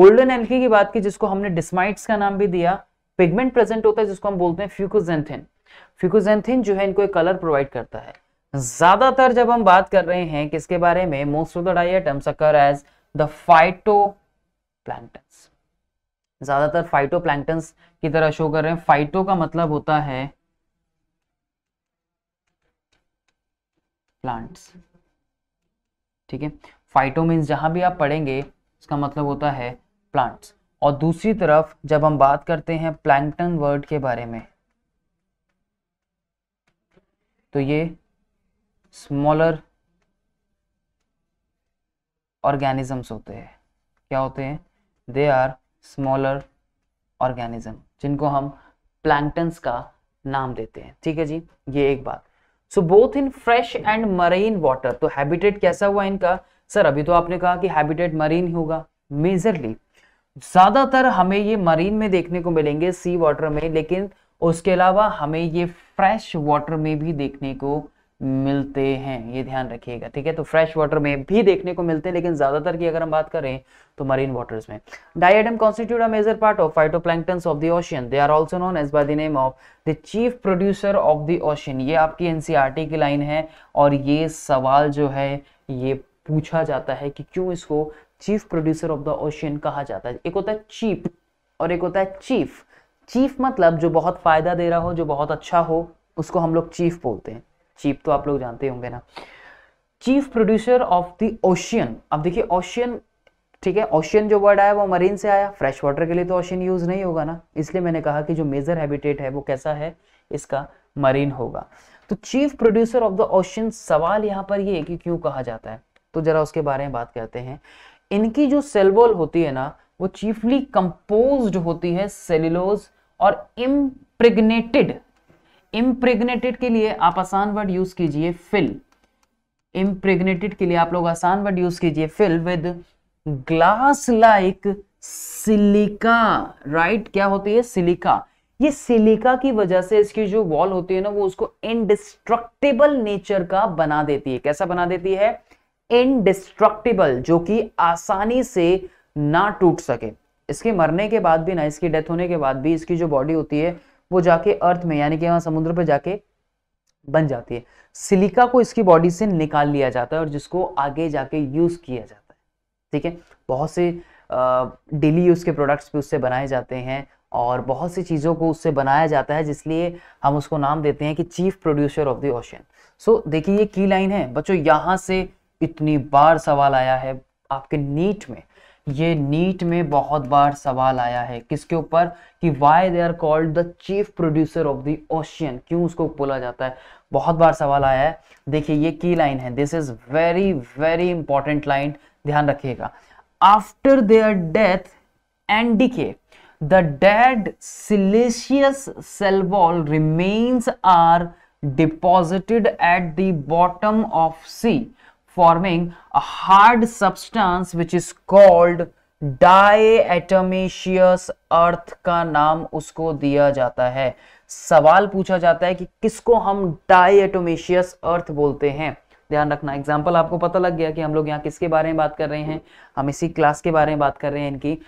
golden algae की बात की जिसको हमने डिस्माइट्स का नाम भी दिया pigment present होता है जिसको हम बोलते हैं फ्यूकोजेंथिन फ्यूकोजेंथिन जो है इनको एक कलर प्रोवाइड करता है ज्यादातर जब हम बात कर रहे हैं किसके बारे में most of the diatoms occur as the phytoplanktons ज्यादातर फाइटो प्लांटन्स की तरह शो कर रहे हैं फाइटो का मतलब होता है प्लांट्स ठीक है फाइटो मीन्स जहां भी आप पढ़ेंगे इसका मतलब होता है प्लांट्स और दूसरी तरफ जब हम बात करते हैं प्लैंकटन वर्ड के बारे में तो ये स्मॉलर ऑर्गेनिजम्स होते हैं क्या होते हैं दे आर स्मॉलर ऑर्गेनिज्म जिनको हम प्लैंक्टन्स का नाम देते हैं ठीक है जी ये एक बात so both in fresh and marine water तो हैबिटेट कैसा हुआ इनका सर अभी तो आपने कहा कि हैबिटेट मरीन होगा मेजरली ज्यादातर हमें ये मरीन में देखने को मिलेंगे सी वाटर में लेकिन उसके अलावा हमें ये फ्रेश वाटर में भी देखने को मिलते हैं ये ध्यान रखिएगा ठीक है तो फ्रेश वाटर में भी देखने को मिलते हैं लेकिन ज्यादातर की अगर हम बात करें तो मरीन वाटर्स में diatoms constitute a major part of phytoplanktons of the ocean they are also known as by the name of the chief producer of the ocean ये आपकी एनसीईआरटी e की लाइन है और ये सवाल जो है ये पूछा जाता है कि क्यों इसको chief producer of the ocean कहा जाता है एक होता है चीफ और एक होता है चीफ चीफ मतलब जो बहुत फायदा दे रहा हो जो बहुत अच्छा हो उसको हम लोग चीफ बोलते हैं चीप तो आप लोग जानते होंगे ना chief producer of the ocean अब देखिए ओशियन ठीक है ओशियन जो वर्ड आया वो मरीन से आया फ्रेश वाटर के लिए तो ओशियन यूज नहीं होगा ना इसलिए मैंने कहा कि जो मेजर हैबिटेट है वो कैसा है इसका मरीन होगा तो chief producer of the ocean सवाल यहाँ पर ये है कि क्यों कहा जाता है तो जरा उसके बारे में बात करते हैं इनकी जो सेलवॉल होती है ना वो चीफली कंपोज्ड होती है सेलिलोज और इम्प्रिग्नेटेड इम्प्रेग्नेटेड के लिए आप आसान वर्ड यूज कीजिए फिल इम्प्रेग्नेटेड के लिए आप लोग आसान वर्ड यूज कीजिए fill with glass like silica right क्या होती है सिलिका ये सिलिका की वजह से इसकी जो वॉल होती है ना वो उसको इनडिस्ट्रक्टेबल नेचर का बना देती है कैसा बना देती है इनडिस्ट्रक्टेबल जो कि आसानी से ना टूट सके इसके मरने के बाद भी ना इसकी डेथ होने के बाद भी इसकी जो बॉडी होती है वो जाके अर्थ में यानी कि वहाँ समुद्र पर जाके बन जाती है सिलिका को इसकी बॉडी से निकाल लिया जाता है और जिसको आगे जाके यूज किया जाता है ठीक है बहुत से डेली यूज के प्रोडक्ट्स भी उससे बनाए जाते हैं और बहुत सी चीज़ों को उससे बनाया जाता है जिसलिए हम उसको नाम देते हैं कि chief producer of the ocean so देखिए ये की लाइन है बच्चों यहाँ से इतनी बार सवाल आया है आपके नीट में ये नीट में बहुत बार सवाल आया है किसके ऊपर कि why they are called the chief producer of the ocean क्यों उसको बोला जाता है बहुत बार सवाल आया है देखिए ये की लाइन है this is very very important line ध्यान रखिएगा after their death and the dead siliceous cell wall remains are deposited at the bottom of sea forming a hard substance which is called diatomaceous earth का नाम उसको दिया जाता है सवाल पूछा जाता है कि किसको हम डायटोमेशियस अर्थ बोलते हैं ध्यान रखना एग्जाम्पल आपको पता लग गया कि हम लोग यहाँ किसके बारे में बात कर रहे हैं हम इसी क्लास के बारे में बात कर रहे हैं इनकी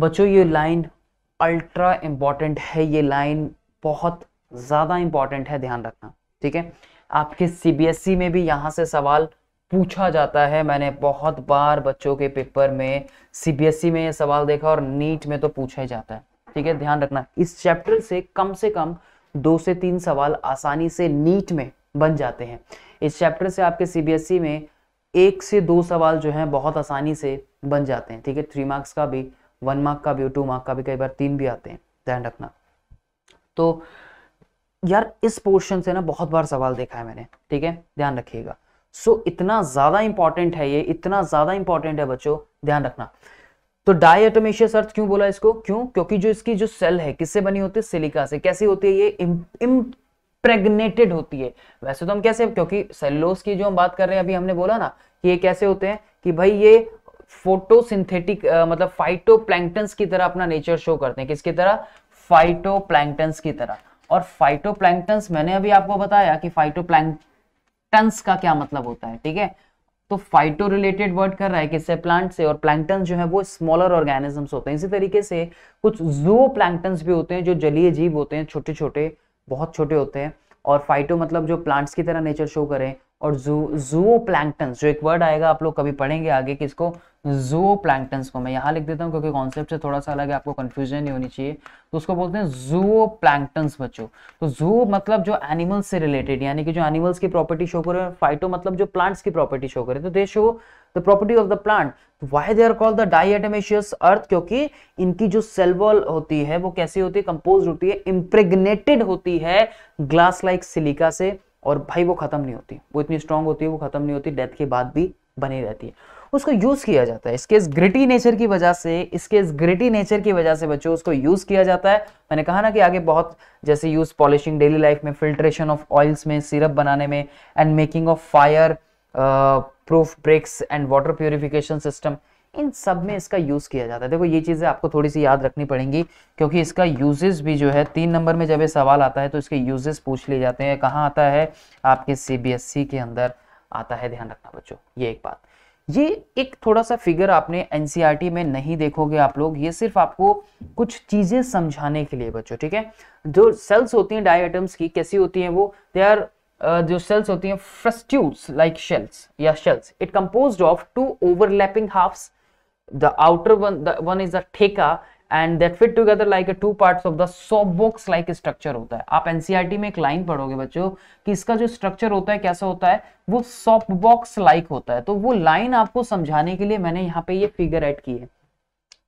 बच्चों ये लाइन अल्ट्रा इंपॉर्टेंट है ये लाइन बहुत ज़्यादा इंपॉर्टेंट है ध्यान रखना ठीक है आपके सी e में भी यहाँ से सवाल पूछा जाता है मैंने बहुत बार बच्चों के पेपर में सीबीएसई e में ये सवाल देखा और नीट में तो पूछा ही जाता है ठीक है ध्यान रखना इस चैप्टर से कम से कम दो से तीन सवाल आसानी से नीट में बन जाते हैं इस चैप्टर से आपके सीबीएसई e में एक से दो सवाल जो है बहुत आसानी से बन जाते हैं ठीक है थ्री मार्क्स का भी वन मार्क का भी टू मार्क का भी कई बार तीन भी आते हैं ध्यान रखना तो यार इस पोर्शन से ना बहुत बार सवाल देखा है मैंने ठीक है ध्यान रखिएगा सो so, इतना ज़्यादा इंपॉर्टेंट है ये इतना ज़्यादा इंपॉर्टेंट है बच्चों ध्यान रखना तो डायटोमेशियस अर्थ क्यों बोला इसको क्यों क्योंकि जो इसकी जो सेल है किससे बनी होती है सिलिका से कैसी होती है ये इम्प्रेगनेटेड होती है वैसे तो हम कैसे क्योंकि सेलोस की जो हम बात कर रहे हैं अभी हमने बोला ना कि ये कैसे होते हैं कि भाई ये फोटोसिंथेटिक मतलब फाइटो की तरह अपना नेचर शो करते हैं किसकी तरह फाइटो की तरह और फाइटो मैंने अभी आपको बताया कि फाइटोप्लैंक प्लैंक्टन्स का क्या मतलब होता है ठीक है तो फाइटो रिलेटेड वर्ड कर रहा है किससे प्लांट से और प्लैंकटन जो है वो स्मॉलर ऑर्गेनिजम्स होते हैं इसी तरीके से कुछ जो प्लैंक्टन्स भी होते हैं जो जलीय जीव होते हैं छोटे छोटे बहुत छोटे होते हैं और फाइटो मतलब जो प्लांट्स की तरह नेचर शो करें और जू जूओ प्लैंकटन्स जो एक वर्ड आएगा आप लोग कभी पढ़ेंगे आगे कि इसको जूओ प्लैंकटन्स को मैं यहाँ लिख देता हूँ क्योंकि कॉन्सेप्ट से थोड़ा सा अलग है आपको कन्फ्यूजन नहीं होनी चाहिए तो उसको बोलते हैं जूओ बच्चों तो जू मतलब जो एनिमल्स से रिलेटेड यानी कि जो एनिमल्स की प्रॉपर्टी शो करे फाइटो मतलब जो प्लांट्स की प्रॉपर्टी शो करे तो they show the property of the plant why they are called the diatomaceous earth क्योंकि इनकी जो सेलवॉल होती है वो कैसी होती है कंपोज होती है इम्प्रेगनेटेड होती है ग्लास लाइक सिलिका से और भाई वो ख़त्म नहीं होती वो इतनी स्ट्रांग होती है वो ख़त्म नहीं होती डेथ के बाद भी बनी रहती है उसको यूज़ किया जाता है इसके इस ग्रिटी नेचर की वजह से इसके इस ग्रिटी नेचर की वजह से बच्चों उसको यूज़ किया जाता है मैंने कहा ना कि आगे बहुत जैसे यूज़ पॉलिशिंग डेली लाइफ में फिल्ट्रेशन ऑफ ऑयल्स में सिरप बनाने में and making of fire proof bricks and water purification system इन सब में इसका यूज़ किया जाता है देखो ये चीज़ें आपको थोड़ी सी याद रखनी पड़ेंगी क्योंकि इसका यूजेस भी जो है तीन नंबर में जब ये सवाल आता है तो इसके यूजेस पूछ लिए जाते हैं कहाँ आता है आपके सी e के अंदर आता है ध्यान रखना बच्चों ये एक बात ये एक थोड़ा सा फिगर आपने एनसीईआरटी e में नहीं देखोगे आप लोग ये सिर्फ आपको कुछ चीज़ें समझाने के लिए बच्चों ठीक है जो सेल्स होती हैं आइटम्स की कैसी होती हैं वो दे आर जो सेल्स होती हैं फ्रस्ट्यूल्स लाइक शेल्स या shells it composed of two overlapping halves the outer one the one is a theka and that fit together like a two parts of the soap box like structure होता है आप ncrt e में एक line पढ़ोगे बच्चों ki इसका जो structure होता है कैसा होता है वो सॉप box लाइक होता है तो वो लाइन आपको समझाने के लिए मैंने यहाँ पे ye फिगर एड की है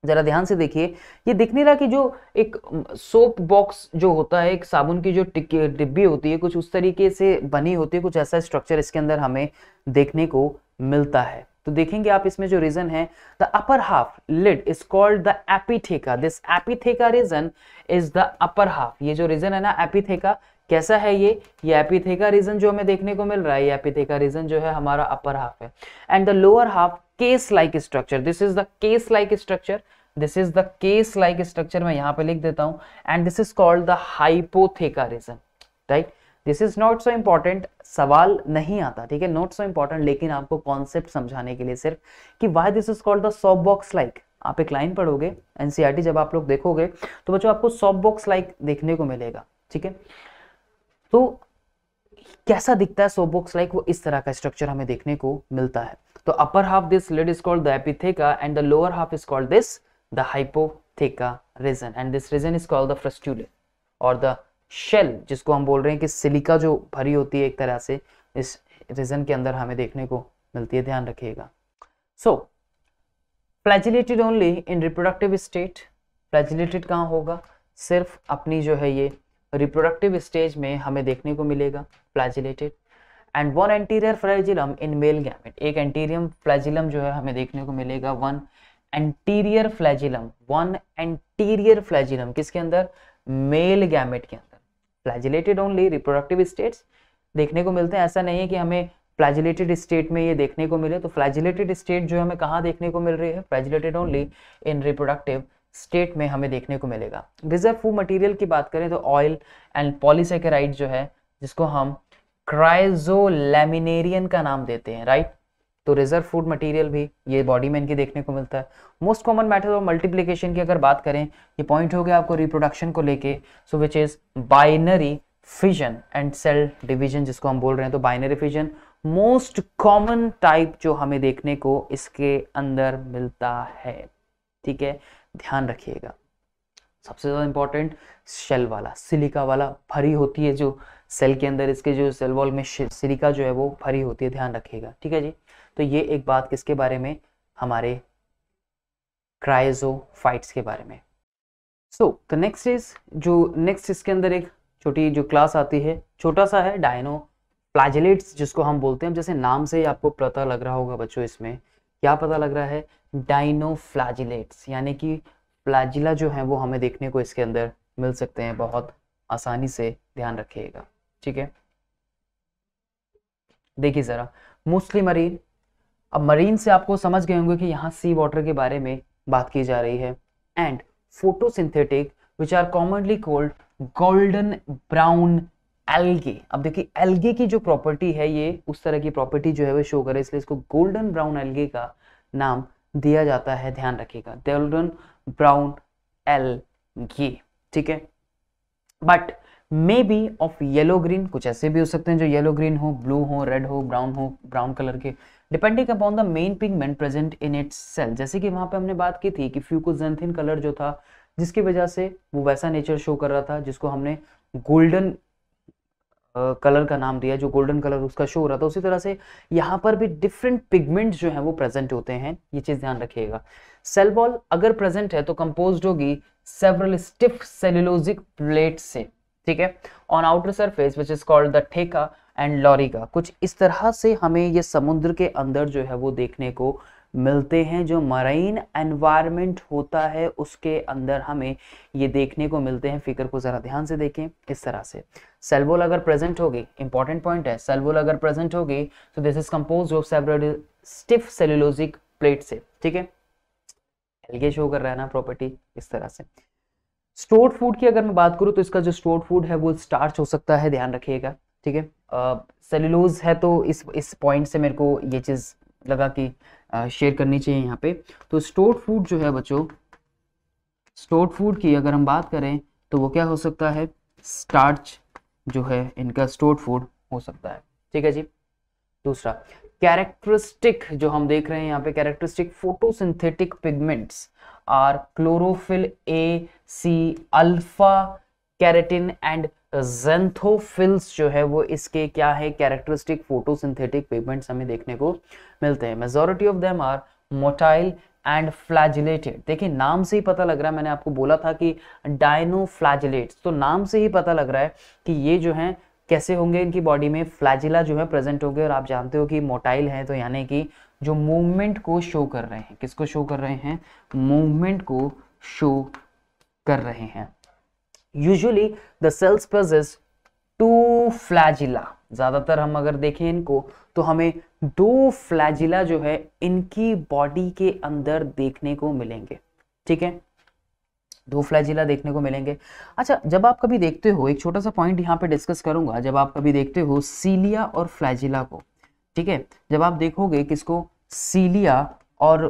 जरा ध्यान से देखिए ये दिख नहीं रहा कि जो एक सोप बॉक्स जो होता है एक साबुन की जो डिब्बी होती है कुछ उस तरीके से बनी होती है कुछ ऐसा स्ट्रक्चर इसके अंदर हमें देखने को मिलता है तो देखेंगे आप इसमें जो रीजन है the upper half lid is called the epitheca this epitheca region is the upper half ये जो रीजन है ना एपिथेका कैसा है ये ये एपिथेका रीजन जो हमें देखने को मिल रहा है ये एपिथेका रीजन जो है हमारा अपर हाफ है and the lower half case like structure this is the case like structure this is the case like structure मैं यहां पे लिख देता हूं and this is called the hypotheca region right this is not so important सवाल नहीं आता ठीक है नॉट सो इम्पॉर्टेंट लेकिन आपको कॉन्सेप्ट समझाने के लिए सिर्फ कि why this is called the soap box like आप एक लाइन पढ़ोगे एनसीआर e जब आप लोग देखोगे तो बच्चों आपको सॉप बॉक्स लाइक देखने को मिलेगा ठीक है तो कैसा दिखता है सॉप बॉक्स लाइक वो इस तरह का स्ट्रक्चर हमें देखने को मिलता है तो upper half this lid is called the epitheca and the lower half is called this the hypotheca region and this region is called the frustule और द शेल जिसको हम बोल रहे हैं कि सिलिका जो भरी होती है एक तरह से इस रीजन के अंदर हमें देखने को मिलती है ध्यान रखिएगा so flagellated only in reproductive state flagellated कहाँ होगा सिर्फ अपनी जो है ये रिप्रोडक्टिव स्टेज में हमें देखने को मिलेगा flagellated and one anterior flagellum in male gamete एक एंटीरियम फ्लैजिलम जो है हमें देखने को मिलेगा one anterior flagellum one anterior flagellum किसके अंदर मेल गैमेट के अंदर फ्लैजिलेटेड ओनली रिप्रोडक्टिव स्टेट्स देखने को मिलते हैं ऐसा नहीं है कि हमें फ्लैजिलेटेड स्टेट में ये देखने को मिले तो फ्लैजिलेटेड स्टेट जो हमें कहाँ देखने को मिल रही है flagellated only in reproductive state में हमें देखने को मिलेगा रिजर्व फू मटीरियल की बात करें तो ऑयल एंड पॉलीसेकेराइड जो है जिसको हम क्राइजोलेमिनेरियन का नाम देते हैं राइट तो रिजर्व फूड मटेरियल भी ये बॉडी में इनकी देखने को मिलता है most common method of multiplication की अगर बात करें ये पॉइंट हो गया आपको रिप्रोडक्शन को लेके so which is binary fission and cell division जिसको हम बोल रहे हैं तो binary fission most common type जो हमें देखने को इसके अंदर मिलता है ठीक है ध्यान रखिएगा सबसे ज़्यादा इंपॉर्टेंट शेल वाला सिलिका वाला भरी होती है जो सेल के अंदर इसके जो सेल वॉल में सिलिका जो है वो भरी होती है ध्यान रखिएगा ठीक है जी तो ये एक बात किसके बारे में हमारे फाइट्स के बारे में सो द नेक्स्ट इज जो नेक्स्ट इसके अंदर एक छोटी जो क्लास आती है छोटा सा है डायनो प्लाजिलेट्स जिसको हम बोलते हैं जैसे नाम से ही आपको पता लग रहा होगा बच्चों इसमें क्या पता लग रहा है डाइनो फ्लाजिलेट्स यानी कि प्लाजिला जो है वो हमें देखने को इसके अंदर मिल सकते हैं बहुत आसानी से ध्यान रखिएगा ठीक है देखिए ज़रा मोस्टली मरीन अब मरीन से आपको समझ गए होंगे कि यहाँ सी वाटर के बारे में बात की जा रही है and photosynthetic which are commonly called golden brown algae अब देखिए एल्गे की जो प्रॉपर्टी है ये उस तरह की प्रॉपर्टी जो है वो शो करे इसलिए इसको गोल्डन ब्राउन एल्गे का नाम दिया जाता है ध्यान रखिएगा गोल्डन ब्राउन एल्गे ठीक है but may be of yellow green कुछ ऐसे भी हो सकते हैं जो येलो ग्रीन हो ब्लू हो रेड हो ब्राउन हो ब्राउन कलर के depending upon the main pigment present in its cell जैसे कि वहां पे हमने बात की थी कि फ्यूकोजेंथिन कलर जो था जिसकी वजह से वो वैसा नेचर शो कर रहा था जिसको हमने गोल्डन कलर का नाम दिया जो गोल्डन कलर उसका शो हो रहा था उसी तरह से यहाँ पर भी डिफरेंट पिगमेंट्स जो हैं वो प्रेजेंट होते हैं ये चीज़ ध्यान रखिएगा सेल वॉल अगर प्रेजेंट है तो कंपोज होगी सेवरल स्टिफ सेल्यूलोजिक प्लेट से ठीक है on outer surface which is called the theca and lorica कुछ इस तरह से हमें ये समुद्र के अंदर जो है वो देखने को मिलते हैं जो मरीन एनवायरनमेंट होता है उसके अंदर हमें ये देखने को मिलते हैं फिगर को ज़रा ध्यान से देखें इस तरह से सेल्वोल अगर प्रेजेंट होगी इंपॉर्टेंट पॉइंट है सेल्वोल अगर प्रेजेंट होगी तो this is compose of several stiff cellulosic plate से ठीक है एलगे शो कर रहा है ना प्रॉपर्टी इस तरह से स्टोर्ड फूड की अगर मैं बात करूँ तो इसका जो स्टोर्ड फूड है वो स्टार्च हो सकता है ध्यान रखिएगा ठीक है सेलुलोज है तो इस इस पॉइंट से मेरे को ये चीज़ लगा कि शेयर करनी चाहिए यहाँ पे तो स्टोर्ड फूड जो है बच्चों स्टोर्ड फूड की अगर हम बात करें तो वो क्या हो सकता है स्टार्च जो है इनका स्टोर्ड फूड हो सकता है ठीक है जी दूसरा कैरेक्टरिस्टिक जो हम देख रहे हैं यहाँ पे characteristic photosynthetic pigments are chlorophyll a c alpha carotene and xanthophylls जो है वो इसके क्या है कैरेक्टरिस्टिक फोटोसिंथेटिक पिगमेंट्स हमें देखने को मिलते हैं majority of them are motile and flagellated देखिए नाम से ही पता लग रहा है मैंने आपको बोला था कि डायनोफ्लैजिलेट्स तो नाम से ही पता लग रहा है कि ये जो है कैसे होंगे इनकी बॉडी में फ्लैजिला जो है प्रेजेंट होंगे और आप जानते हो कि मोटाइल हैं तो यानी कि जो मूवमेंट को शो कर रहे हैं किसको शो कर रहे हैं मूवमेंट को शो कर रहे हैं usually the cells possess two flagella ज़्यादातर हम अगर देखें इनको तो हमें दो फ्लैजिला जो है इनकी बॉडी के अंदर देखने को मिलेंगे ठीक है दो फ्लैजिला देखने को मिलेंगे अच्छा जब आप कभी देखते हो एक छोटा सा पॉइंट यहाँ पे डिस्कस करूंगा जब आप कभी देखते हो सीलिया और फ्लैजिला को ठीक है जब आप देखोगे किसको सीलिया और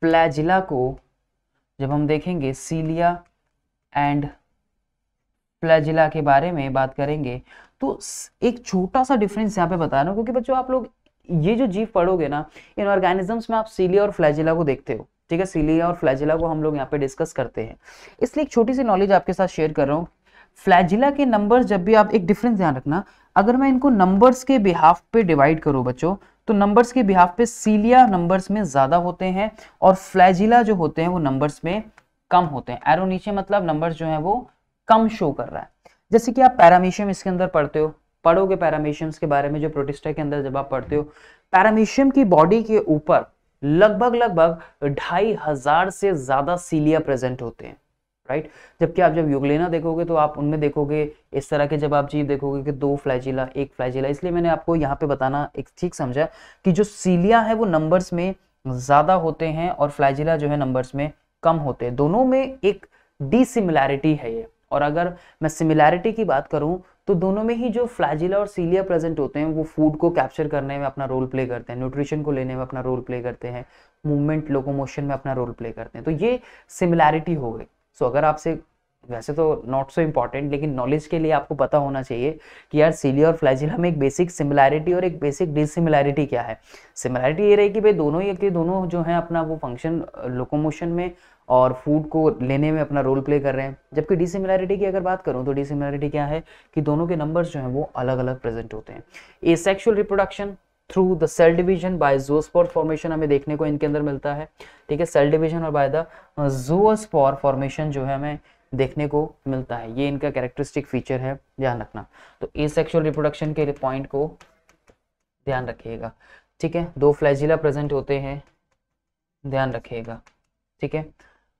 फ्लैजिला को जब हम देखेंगे सीलिया एंड फ्लैजिला के बारे में बात करेंगे तो एक छोटा सा डिफरेंस यहाँ पे बता रहा हूँ क्योंकि बच्चों आप लोग ये जो जीव पढ़ोगे ना इन ऑर्गेनिजम्स में आप सीलिया और फ्लैजिला को देखते हो ठीक है सीलिया और फ्लैजिला को हम लोग यहाँ पे डिस्कस करते हैं इसलिए एक छोटी सी नॉलेज आपके साथ शेयर कर रहा हूँ फ्लैजिला के नंबर जब भी आप एक डिफरेंस ध्यान रखना अगर मैं इनको नंबर्स के बिहाफ पे डिवाइड करूँ बच्चों तो नंबर्स के बिहाफ पे सीलिया नंबर्स में ज़्यादा होते हैं और फ्लैजिला जो होते हैं वो नंबर्स में कम होते हैं एरो नीचे मतलब नंबर्स जो है वो कम शो कर रहा है जैसे कि आप पैरामीशियम इसके अंदर पढ़ते हो पढ़ोगे पैरामीशियम्स के बारे में जो प्रोटिस्टा के अंदर जब आप पढ़ते हो पैरामीशियम की बॉडी के ऊपर लगभग लगभग ढाई हजार से ज्यादा सीलिया प्रेजेंट होते हैं राइट जबकि आप जब युगलेना देखोगे तो आप उनमें देखोगे इस तरह के जब आप जीव देखोगे कि दो फ्लैजिला एक फ्लैजिला इसलिए मैंने आपको यहाँ पे बताना एक ठीक समझा कि जो सीलिया है वो नंबर्स में ज्यादा होते हैं और फ्लैजिला जो है नंबर्स में कम होते हैं दोनों में एक डिसिमिलैरिटी है ये और अगर मैं सिमिलैरिटी की बात करूं तो दोनों में ही जो फ्लैजिला और सीलिया प्रेजेंट होते हैं वो फूड को कैप्चर करने में अपना रोल प्ले करते हैं न्यूट्रिशन को लेने में अपना रोल प्ले करते हैं मूवमेंट लोकोमोशन में अपना रोल प्ले करते हैं तो ये सिमिलैरिटी हो गई सो अगर आपसे वैसे तो नॉट सो इम्पॉर्टेंट लेकिन नॉलेज के लिए आपको पता होना चाहिए कि यार सीलिया और फ्लैजिला में एक बेसिक सिमिलैरिटी और एक बेसिक डिसिमिलैरिटी क्या है सिमिलैरिटी ये रही कि भाई दोनों ही दोनों जो हैं अपना वो फंक्शन लोकोमोशन में और फूड को लेने में अपना रोल प्ले कर रहे हैं जबकि डिसिमिलैरिटी की अगर बात करूं तो डिसिमिलैरिटी क्या है कि दोनों के नंबर्स जो हैं वो अलग अलग प्रेजेंट होते हैं asexual reproduction through the cell division by zoospore formation हमें देखने को इनके अंदर मिलता है ठीक है सेल डिवीजन और बाय द जोस्पोर फॉर्मेशन जो है हमें देखने को मिलता है ये इनका कैरेक्टरिस्टिक फीचर है ध्यान रखना तो ए सेक्शुअल रिप्रोडक्शन के पॉइंट को ध्यान रखिएगा ठीक है दो फ्लैजिला प्रेजेंट होते हैं ध्यान रखिएगा ठीक है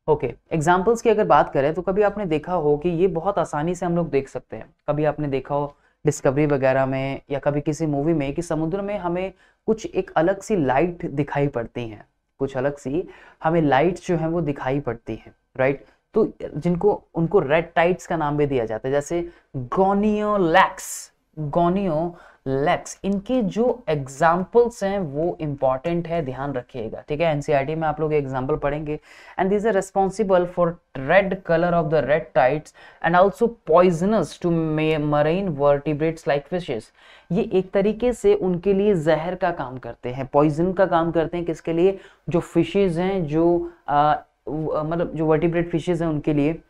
ओके okay. एग्जाम्पल्स की अगर बात करें तो कभी आपने देखा हो कि ये बहुत आसानी से हम लोग देख सकते हैं कभी आपने देखा हो डिस्कवरी वगैरह में या कभी किसी मूवी में कि समुद्र में हमें कुछ एक अलग सी लाइट दिखाई पड़ती हैं कुछ अलग सी हमें लाइट जो है वो दिखाई पड़ती हैं राइट तो जिनको उनको रेड टाइट्स का नाम भी दिया जाता है जैसे गोनियो लैक्स गोनियो लेक्स इनके जो एग्जाम्पल्स हैं वो इंपॉर्टेंट है ध्यान रखिएगा ठीक है एनसीईआरटी e में आप लोग एग्जाम्पल पढ़ेंगे and this are responsible for red colour of the red tides and also poisonous to marine vertebrates like fishes ये एक तरीके से उनके लिए जहर का काम करते हैं पॉइजन का काम करते हैं किसके लिए जो फिशेज हैं जो मतलब जो वर्टिब्रेट फिशेज हैं उनके लिए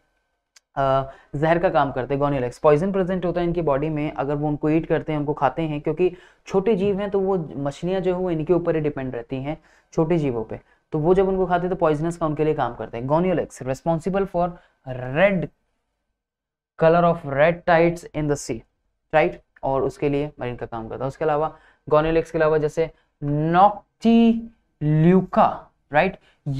जहर का काम करते हैं गोनिलेक्स पॉइजन प्रेजेंट होता है इनकी बॉडी में अगर वो उनको ईट करते हैं उनको खाते हैं क्योंकि छोटे जीव हैं तो वो मछलियाँ जो है वो इनके ऊपर ही डिपेंड रहती हैं छोटे जीवों पर तो वो जब उनको खाते हैं तो पॉइजनस का उनके लिए काम करते हैं gonyaulax responsible for red colour of red tides in the sea right और उसके लिए मरीन का काम करता है उसके अलावा गोनियोलेक्स के अलावा जैसे नॉक्टी ल्यूका राइट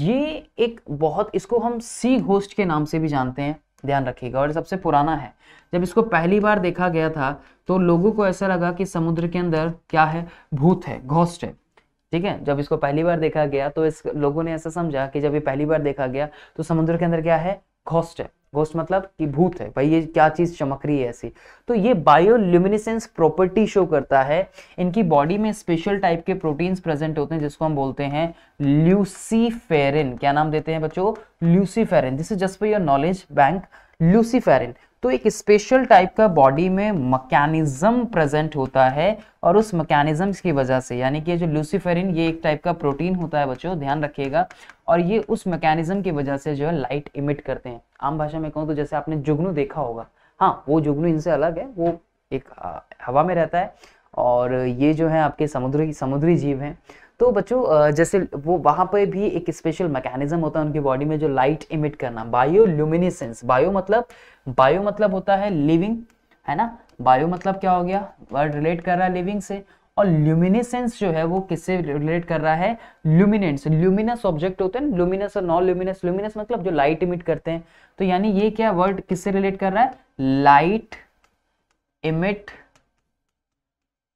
ये एक बहुत इसको हम सी घोस्ट के नाम से भी जानते हैं ध्यान रखिएगा और सबसे पुराना है जब इसको पहली बार देखा गया था तो लोगों को ऐसा लगा कि समुद्र के अंदर क्या है भूत है घोस्ट है ठीक है जब इसको पहली बार देखा गया तो इस लोगों ने ऐसा समझा कि जब ये पहली बार देखा गया तो समुद्र के अंदर क्या है घोस्ट है घोस्ट मतलब कि भूत है भाई ये क्या चीज़ चमक रही है ऐसी तो ये बायोल्यूमिनेसेंस प्रॉपर्टी शो करता है इनकी बॉडी में स्पेशल टाइप के प्रोटीन्स प्रेजेंट होते हैं जिसको हम बोलते हैं ल्यूसीफेरिन क्या नाम देते हैं बच्चों luciferin this is just for your knowledge bank luciferin तो एक स्पेशल टाइप का बॉडी में मकैनिज्म प्रेजेंट होता है और उस मकैनिज़म्स की वजह से यानी कि जो लूसीफेरिन ये एक टाइप का प्रोटीन होता है बच्चों ध्यान रखिएगा और ये उस मैकेनिज्म की वजह से जो है लाइट इमिट करते हैं आम भाषा में कहूँ तो जैसे आपने जुगनू देखा होगा हाँ वो जुगनू इनसे अलग है वो एक हवा में रहता है और ये जो है आपके समुद्री समुद्री जीव हैं तो बच्चों जैसे वो वहाँ पर भी एक स्पेशल मैकेनिज्म होता है उनकी बॉडी में जो लाइट इमिट करना बायो बायोल्यूमिनिसेंस बायो मतलब बायो मतलब होता है लिविंग है ना बायो मतलब क्या हो गया वर्ड रिलेट कर रहा है लिविंग से और ल्यूमिनेसेंस जो है वो किससे रिलेट कर रहा है ल्यूमिनेंट्स ल्यूमिनस ऑब्जेक्ट होते हैं ल्यूमिनस और नॉन ल्यूमिनस ल्यूमिनस मतलब जो लाइट इमिट करते हैं तो यानी ये क्या वर्ड किससे रिलेट कर रहा है लाइट इमिट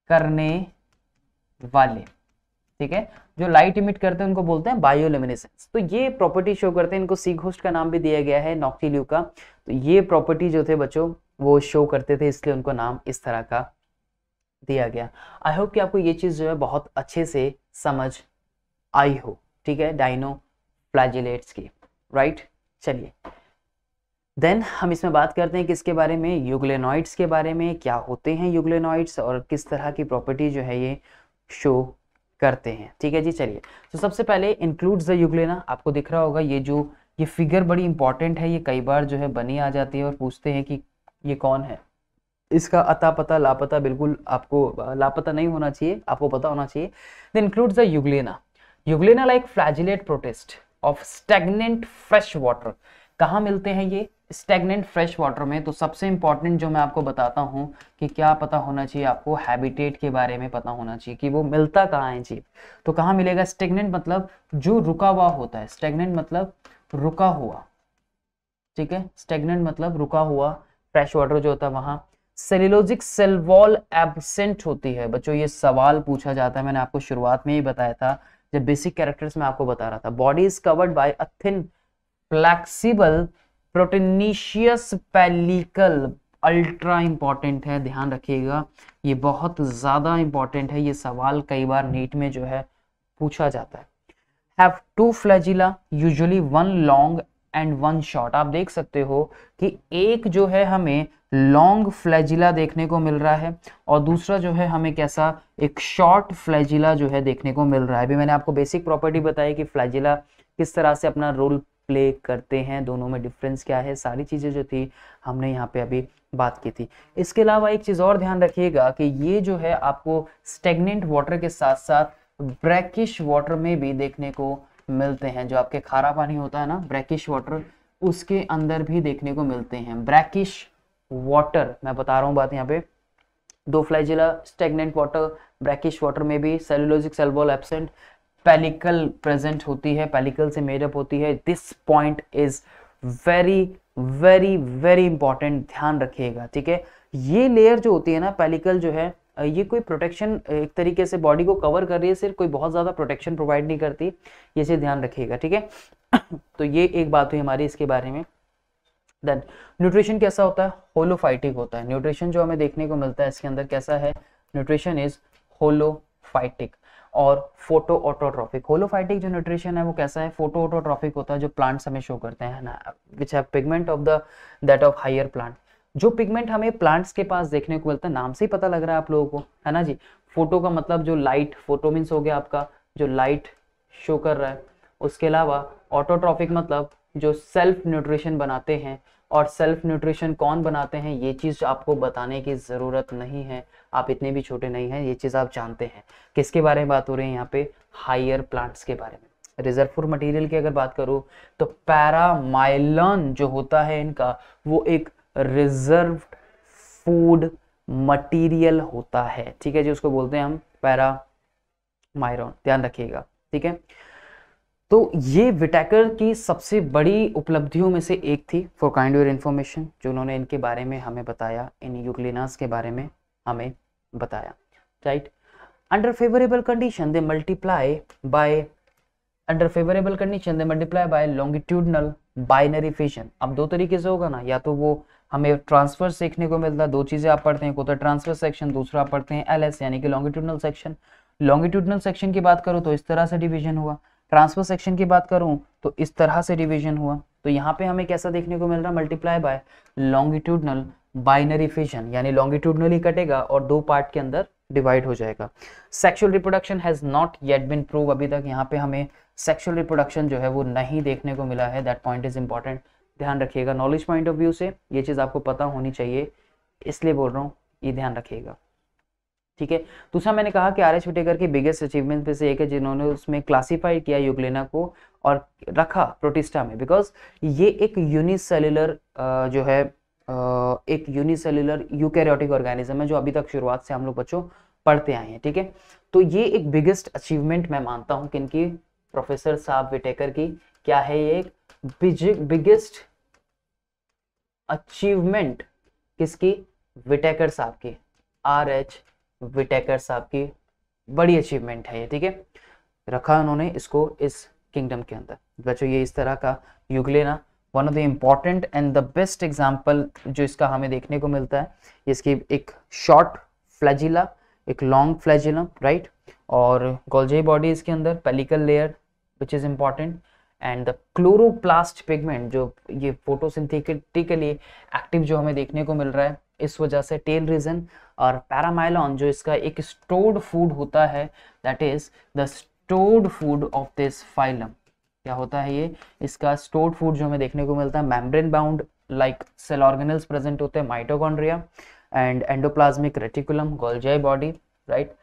करने वाले ठीक है जो लाइट इमिट करते हैं उनको बोलते हैं बायोलिमिनेसेंस तो ये प्रॉपर्टी शो करते हैं इनको सी होस्ट का नाम भी दिया गया है नॉक्टिल्यू का तो ये प्रॉपर्टी जो थे बच्चों वो शो करते थे इसलिए उनको नाम इस तरह का दिया गया आई होप कि आपको ये चीज़ जो है बहुत अच्छे से समझ आई हो ठीक है डाइनो प्लाजिलेट्स की राइट चलिए देन हम इसमें बात करते हैं किसके बारे में यूग्लेनॉइड्स के बारे में क्या होते हैं यूग्लेनॉइड्स और किस तरह की प्रॉपर्टी जो है ये शो करते हैं ठीक है जी चलिए तो सबसे पहले इंक्लूड्स द लेना आपको दिख रहा होगा ये जो ये फिगर बड़ी इंपॉर्टेंट है ये कई बार जो है बनी आ जाती है और पूछते हैं कि ये कौन है इसका अता पता लापता बिल्कुल आपको लापता नहीं होना चाहिए आपको पता होना चाहिए the includes the euglena euglena like flagellate protist of stagnant fresh water कहाँ मिलते हैं ये स्टेगनेंट फ्रेश वाटर में तो सबसे इंपॉर्टेंट जो मैं आपको बताता हूँ कि क्या पता होना चाहिए आपको हैबिटेट के बारे में पता होना चाहिए कि वो मिलता कहाँ है जी तो कहाँ मिलेगा स्टेगनेंट मतलब जो रुका हुआ होता है स्टेगनेंट मतलब रुका हुआ ठीक है स्टेगनेंट मतलब रुका हुआ फ्रेश वाटर जो होता है वहाँ सेलिलोजिक सेल वॉल एबसेंट होती है बच्चों ये सवाल पूछा जाता है मैंने आपको शुरुआत में ही बताया था जब बेसिक कैरेक्टर्स में आपको बता रहा था body is covered by a thin flexible proteinaceous pellicle ultra important है ध्यान रखिएगा ये बहुत ज़्यादा इंपॉर्टेंट है ये सवाल कई बार नीट में जो है पूछा जाता है have two flagella usually one long and one short आप देख सकते हो कि एक जो है हमें लॉन्ग फ्लैजिला देखने को मिल रहा है और दूसरा जो है हमें कैसा एक शॉर्ट फ्लैजिला जो है देखने को मिल रहा है अभी मैंने आपको बेसिक प्रॉपर्टी बताई कि फ्लैजिला किस तरह से अपना रोल प्ले करते हैं दोनों में डिफरेंस क्या है सारी चीज़ें जो थी हमने यहाँ पे अभी बात की थी इसके अलावा एक चीज़ और ध्यान रखिएगा कि ये जो है आपको स्टेगनेंट वाटर के साथ साथ ब्रैकिश वाटर में भी देखने को मिलते हैं जो आपके खारा पानी होता है ना ब्रैकिश वाटर उसके अंदर भी देखने को मिलते हैं ब्रैकिश वाटर मैं बता रहा हूँ बात यहाँ पे दो जिला स्टेगनेंट वाटर ब्रैकिश वाटर में भी cellulosic cell wall absent pellicle present होती है पेलिकल से मेडअप होती है this point is very very very important ध्यान रखिएगा ठीक है ये लेयर जो होती है ना पेलिकल जो है ये कोई प्रोटेक्शन एक तरीके से बॉडी को कवर कर रही है सिर्फ कोई बहुत ज़्यादा प्रोटेक्शन प्रोवाइड नहीं करती ये से ध्यान रखिएगा ठीक है *coughs* तो ये एक बात हुई हमारी इसके बारे में देन न्यूट्रिशन कैसा होता है होलोफाइटिक होता है न्यूट्रिशन जो हमें देखने को मिलता है इसके अंदर कैसा है न्यूट्रिशन इज होलोफाइटिक और फोटो ऑटोट्रॉफिक होलोफाइटिक जो न्यूट्रिशन है वो कैसा है फोटो ऑटोट्रॉफिक होता है जो प्लांट्स हमें शो करते हैं ना which have pigment of the that of higher plant जो पिगमेंट हमें प्लांट्स के पास देखने को मिलता है नाम से ही पता लग रहा है आप लोगों को है ना जी फोटो का मतलब जो लाइट फोटो मीन्स हो गया आपका जो लाइट शो कर रहा है उसके अलावा ऑटोट्रॉफिक मतलब जो सेल्फ न्यूट्रिशन बनाते हैं और सेल्फ न्यूट्रिशन कौन बनाते हैं ये चीज़ आपको बताने की ज़रूरत नहीं है आप इतने भी छोटे नहीं हैं ये चीज़ आप जानते हैं किसके बारे में बात हो रही है यहाँ पे हायर प्लांट्स के बारे में रिजर्व फूड मटेरियल की अगर बात करूँ तो पैरामाइलन जो होता है इनका वो एक रिजर्व फूड मटीरियल होता है ठीक है जी उसको बोलते हैं हम पैरा पैरामाइरॉन ध्यान रखिएगा ठीक है तो ये विटैकर की सबसे बड़ी उपलब्धियों में से एक थी फॉर काइंड योर इन्फॉर्मेशन जो उन्होंने इनके बारे में हमें बताया इन यूक्लिनास के बारे में हमें बताया right under favourable condition they multiply by under favourable condition they multiply by longitudinal binary fission अब दो तरीके से होगा ना या तो वो हमें ट्रांसफर सीखने को मिलता है दो चीज़ें आप पढ़ते हैं एक होता है ट्रांसफर सेक्शन दूसरा आप पढ़ते हैं एल यानी कि लॉन्गिट्यूडनल सेक्शन लॉन्गिट्यूडनल सेक्शन की बात करो तो इस तरह से डिवीजन हुआ ट्रांसफर सेक्शन की बात करूं तो इस तरह से डिवीजन हुआ तो यहाँ पे हमें कैसा देखने को मिल रहा है multiply by longitudinal binary fission यानी लॉन्गिट्यूडनली कटेगा और दो पार्ट के अंदर डिवाइड हो जाएगा sexual reproduction has not yet been prove अभी तक यहाँ पे हमें सेक्शुअल रिप्रोडक्शन जो है वो नहीं देखने को मिला है दैट पॉइंट इज इंपॉर्टेंट ध्यान रखिएगा नॉलेज पॉइंट ऑफ व्यू से ये चीज़ आपको पता होनी चाहिए इसलिए बोल रहा हूँ ये ध्यान रखिएगा ठीक है दूसरा मैंने कहा कि आर एच विटेकर की बिगेस्ट अचीवमेंट में से एक है जिन्होंने उसमें क्लासीफाई किया यूक्लेना को और रखा प्रोटिस्टा में बिकॉज ये एक यूनिसेलुलर जो है एक यूनिसेलुलर यूकैरियोटिक ऑर्गेनिज्म है जो अभी तक शुरुआत से हम लोग बच्चों पढ़ते आए हैं ठीक है तो ये एक बिगेस्ट अचीवमेंट मैं मानता हूँ किनकी प्रोफेसर साहब विटेकर की क्या है ये एक बिगेस्ट अचीवमेंट किसकी विटेकर साहब की आर एच विटेकर साहब की बड़ी अचीवमेंट है ये ठीक है रखा उन्होंने इसको इस किंगडम के अंदर बच्चों ये इस तरह का Euglena one of the important and the best example जो इसका हमें देखने को मिलता है इसकी एक शॉर्ट फ्लैजिला एक लॉन्ग फ्लैजिलम राइट और गोलजे बॉडी इसके अंदर pellicle layer which is important and the chloroplast pigment जो ये फोटोसिंथेटिकली एक्टिव जो हमें देखने को मिल रहा है इस वजह से टेल रीजन और पैरामाइलॉन जो इसका एक स्टोर्ड फूड होता है that is the stored food of this phylum क्या होता है ये इसका स्टोर्ड फूड जो हमें देखने को मिलता है membrane bound like cell organelles present होते हैं mitochondria and endoplasmic reticulum Golgi body right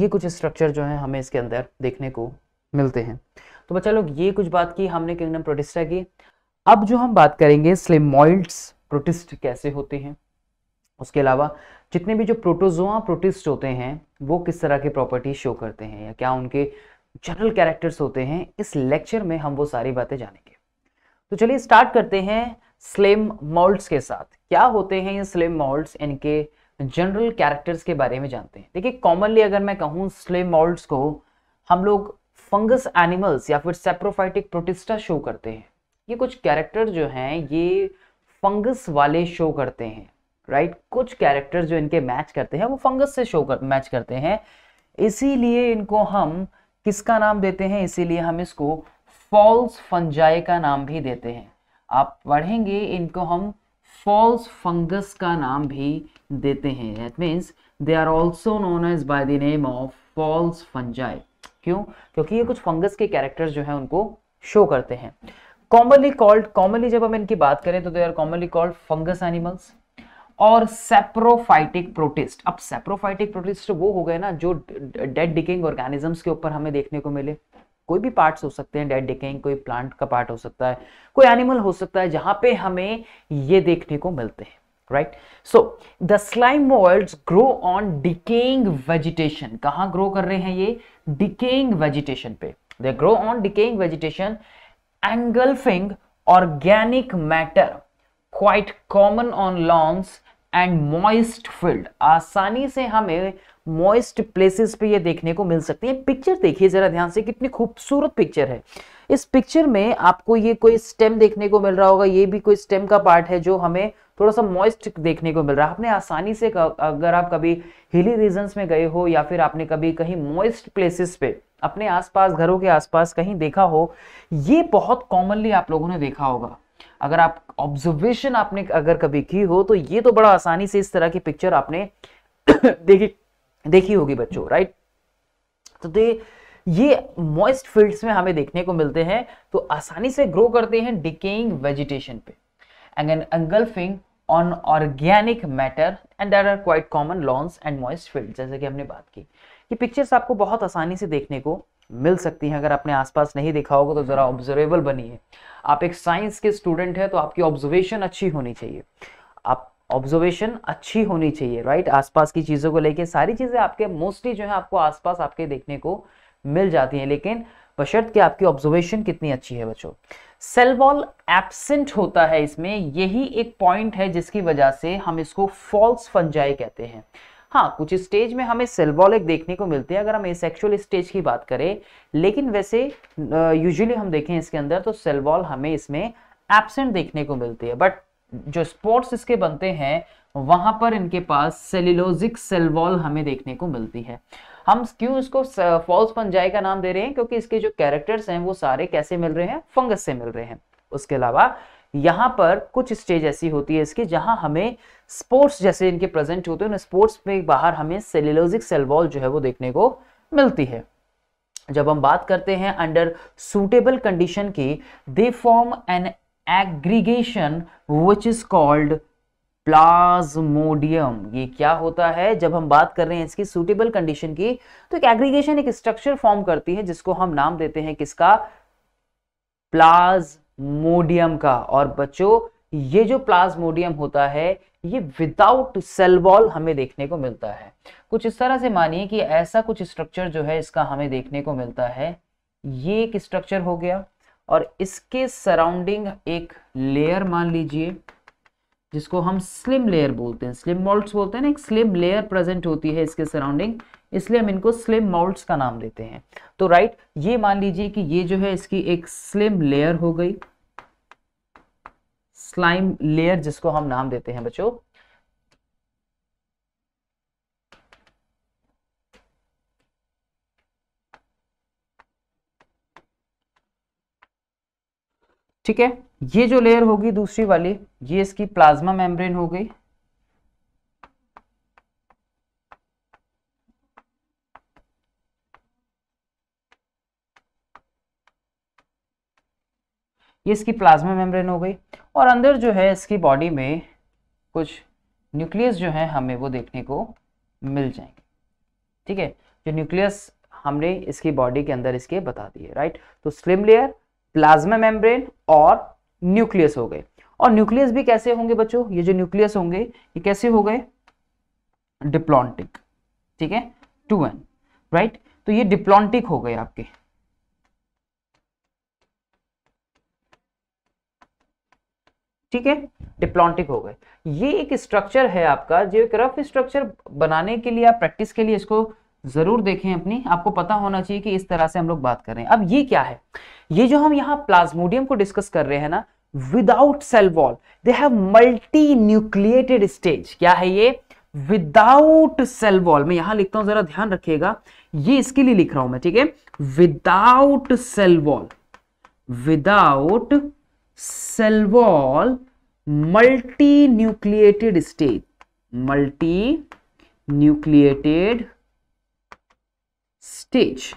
ये कुछ स्ट्रक्चर जो है हमें इसके अंदर देखने को मिलते हैं तो बच्चा लोग ये कुछ बात की हमने किंगडम प्रोटिस्टा की अब जो हम बात करेंगे स्लेमोइड्स प्रोटिस्ट कैसे होते हैं उसके अलावा जितने भी जो प्रोटोजोआ प्रोटिस्ट होते हैं वो किस तरह के प्रॉपर्टी शो करते हैं या क्या उनके जनरल कैरेक्टर्स होते हैं इस लेक्चर में हम वो सारी बातें जानेंगे तो चलिए स्टार्ट करते हैं स्लेम मॉल्ट्स के साथ क्या होते हैं ये स्लेम मॉल्ट्स इनके जनरल कैरेक्टर्स के बारे में जानते हैं देखिए कॉमनली अगर मैं कहूँ स्लेम मॉल्ट्स को हम लोग फंगस एनिमल्स या फिर सेप्रोफाइटिक प्रोटिस्टा शो करते हैं ये कुछ कैरेक्टर जो हैं ये फंगस वाले शो करते हैं राइट right? कुछ कैरेक्टर्स जो इनके मैच करते हैं वो फंगस से शो कर मैच करते हैं इसीलिए इनको हम किसका नाम देते हैं इसीलिए हम इसको फॉल्स फंजाई का नाम भी देते हैं आप पढ़ेंगे इनको हम फॉल्स फंगस का नाम भी देते हैं that means they are also known as by the name of false fungi क्यों क्योंकि ये कुछ फंगस के कैरेक्टर्स जो है उनको शो करते हैं कॉमनली कॉल्ड कॉमनली जब हम इनकी बात करें तो they are commonly called fungus animals और सेप्रोफाइटिक प्रोटिस्ट अब सेप्रोफाइटिक तो प्रोटिस्ट वो हो गए ना जो डेड डिकिंग ऑर्गेनिजम्स के ऊपर हमें देखने को मिले कोई भी पार्ट्स हो सकते हैं डेड डिकेइंग कोई प्लांट का पार्ट हो सकता है कोई एनिमल हो सकता है जहां पे हमें ये देखने को मिलते हैं right so the slime mould grow on decaying vegetation कहा ग्रो कर रहे हैं ये डिकेइंग वेजिटेशन पे they grow on decaying vegetation engulfing organic matter quite common on lawns and moist field आसानी से हमें मॉइस्ट प्लेसेस पे ये देखने को मिल सकती है पिक्चर देखिए जरा ध्यान से कितनी खूबसूरत पिक्चर है इस पिक्चर में आपको ये कोई स्टेम देखने को मिल रहा होगा ये भी कोई स्टेम का पार्ट है जो हमें थोड़ा सा मॉइस्ट देखने को मिल रहा है आपने आसानी से अगर आप कभी हिली रीजन में गए हो या फिर आपने कभी कहीं मॉइस्ट प्लेसेस पे अपने आसपास घरों के आसपास कहीं देखा हो ये बहुत कॉमनली आप लोगों ने देखा होगा अगर आप ऑब्जर्वेशन आपने अगर कभी की हो तो ये तो बड़ा आसानी से इस तरह की पिक्चर आपने *coughs* देखी देखी होगी बच्चों राइट तो दे ये मॉइस्ट फील्ड्स में हमें देखने को मिलते हैं तो आसानी से ग्रो करते हैं डिकेइंग वेजिटेशन पे and engulfing on organic matter and there are quite common lawns and moist field जैसे कि हमने बात की ये पिक्चर्स आपको बहुत आसानी से देखने को मिल सकती हैं अगर आपने आसपास नहीं देखा होगा तो ज़रा ऑब्जर्वेबल बनिए आप एक साइंस के स्टूडेंट हैं तो आपकी ऑब्जर्वेशन अच्छी होनी चाहिए आप ऑब्जर्वेशन अच्छी होनी चाहिए राइट आसपास की चीज़ों को लेके सारी चीज़ें आपके मोस्टली जो है आपको आसपास आपके देखने को मिल जाती हैं लेकिन बशर्त के आपकी ऑब्जर्वेशन कितनी अच्छी है बच्चों सेल वॉल एबसेंट होता है इसमें यही एक पॉइंट है जिसकी वजह से हम इसको फॉल्स फंजाई कहते हैं हाँ कुछ स्टेज में हमें सेल्वोलिक देखने को मिलते हैं अगर हम एसेक्सुअल स्टेज की बात करें लेकिन वैसे यूजुअली हम देखें इसके अंदर तो सेल्वॉल हमें इसमें एबसेंट देखने को मिलती है बट जो स्पोर्ट्स इसके बनते हैं वहां पर इनके पास सेलिलोजिक सेलवॉल हमें देखने को मिलती है हम क्यों इसको फॉल्स पंजाई का नाम दे रहे हैं क्योंकि इसके जो कैरेक्टर्स हैं वो सारे कैसे मिल रहे हैं फंगस से मिल रहे हैं उसके अलावा यहाँ पर कुछ स्टेज ऐसी होती है इसकी जहाँ हमें स्पोर्ट्स जैसे इनके प्रेजेंट होते हैं स्पोर्ट्स में बाहर हमें सेल्युलोजिक सेल वॉल जो है वो देखने को मिलती है जब हम बात करते हैं अंडर सूटेबल कंडीशन की they form an aggregation which is called plasmodium ये क्या होता है जब हम बात कर रहे हैं इसकी सूटेबल कंडीशन की तो एक एग्रीगेशन एक स्ट्रक्चर फॉर्म करती है जिसको हम नाम देते हैं किसका प्लाज्मोडियम का और बच्चों ये जो प्लाज्मोडियम होता है ये विदाउट सेल वॉल हमें देखने को मिलता है कुछ इस तरह से मानिए कि ऐसा कुछ स्ट्रक्चर जो है इसका हमें देखने को मिलता है ये एक स्ट्रक्चर हो गया और इसके सराउंडिंग एक लेयर मान लीजिए जिसको हम स्लिम लेयर बोलते हैं स्लिम मॉल्ट बोलते हैं ना एक स्लिम लेयर प्रेजेंट होती है इसके सराउंडिंग इसलिए हम इनको स्लिम मॉल्ट का नाम देते हैं तो राइट ये मान लीजिए कि ये जो है इसकी एक स्लिम लेयर हो गई स्लाइम लेयर जिसको हम नाम देते हैं बच्चों ठीक है ये जो लेयर होगी दूसरी वाली ये इसकी प्लाज्मा मेम्ब्रेन हो गई ये इसकी प्लाज्मा मेम्ब्रेन हो गई और अंदर जो है इसकी बॉडी में कुछ न्यूक्लियस जो है हमें वो देखने को मिल जाएंगे ठीक है जो न्यूक्लियस हमने इसकी बॉडी के अंदर इसके बता दिए राइट तो स्लिम लेयर प्लाज्मा मेम्ब्रेन और न्यूक्लियस हो गए और न्यूक्लियस भी कैसे होंगे बच्चों ये जो न्यूक्लियस होंगे ये कैसे हो गए डिप्लॉन्टिक ठीक है टू एन राइट तो ये डिप्लॉन्टिक हो गए आपके ठीक है डिप्लॉन्टिक हो गए ये एक स्ट्रक्चर है आपका जो एक रफ स्ट्रक्चर बनाने के लिए आप प्रैक्टिस के लिए इसको जरूर देखें अपनी आपको पता होना चाहिए कि इस तरह से हम लोग बात कर रहे हैं अब ये क्या है ये जो हम यहाँ प्लाज्मोडियम को डिस्कस कर रहे हैं ना without cell wall they have multinucleated stage क्या है ये विदाउट सेल वॉल मैं यहां लिखता हूं जरा ध्यान रखिएगा ये इसके लिए लिख रहा हूं मैं ठीक है without cell wall without cell wall multinucleated stage multinucleated stage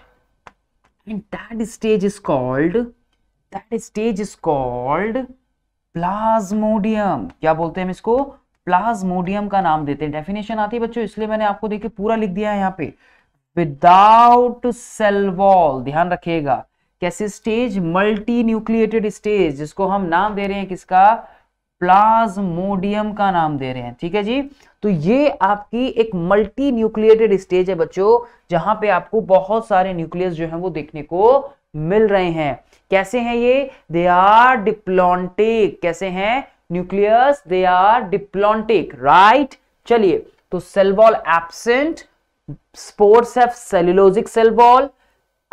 and that stage is called that stage is called plasmodium क्या बोलते हैं हम इसको प्लाज्मोडियम का नाम देते हैं डेफिनेशन आती है बच्चों इसलिए मैंने आपको देखिए पूरा लिख दिया है यहां पे विदाउट सेल वॉल ध्यान रखिएगा कैसे स्टेज मल्टी न्यूक्लिएटेड स्टेज जिसको हम नाम दे रहे हैं किसका प्लाज्मोडियम का नाम दे रहे हैं ठीक है जी तो ये आपकी एक मल्टी न्यूक्लिएटेड स्टेज है बच्चों जहां पे आपको बहुत सारे न्यूक्लियस जो है वो देखने को मिल रहे हैं कैसे हैं ये दे आर डिप्लॉन्टिक कैसे हैं nucleus they are diplontic right चलिए तो cell wall absent spores spores have cellulosic cell wall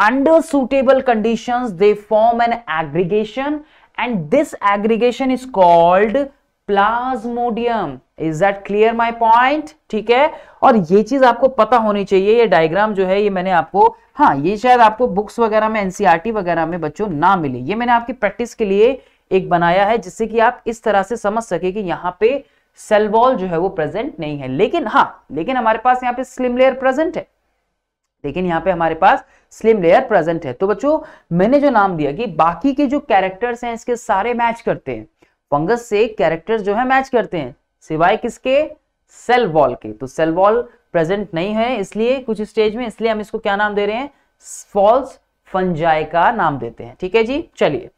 under suitable conditions they form an aggregation and this aggregation is called plasmodium is that clear my point ठीक है और ये चीज आपको पता होनी चाहिए ये डायग्राम जो है ये मैंने आपको हाँ ये शायद आपको बुक्स वगैरह में एनसीआरटी e वगैरह में बच्चों ना मिले ये मैंने आपकी प्रैक्टिस के लिए एक बनाया है जिससे कि आप इस तरह से समझ सके कि यहाँ पे सेलवॉल जो है वो प्रेजेंट नहीं है लेकिन हाँ लेकिन हमारे पास यहाँ पे स्लिम लेयर प्रेजेंट है लेकिन यहाँ पे हमारे पास स्लिम लेयर प्रेजेंट है तो बच्चों मैंने जो नाम दिया कि बाकी के जो कैरेक्टर्स हैं इसके सारे मैच करते हैं फंगस से कैरेक्टर्स जो है मैच करते हैं सिवाय किसके सेल वॉल के तो सेल वॉल प्रेजेंट नहीं है इसलिए कुछ स्टेज में इसलिए हम इसको क्या नाम दे रहे हैं फॉल्स फंजाई का नाम देते हैं ठीक है जी चलिए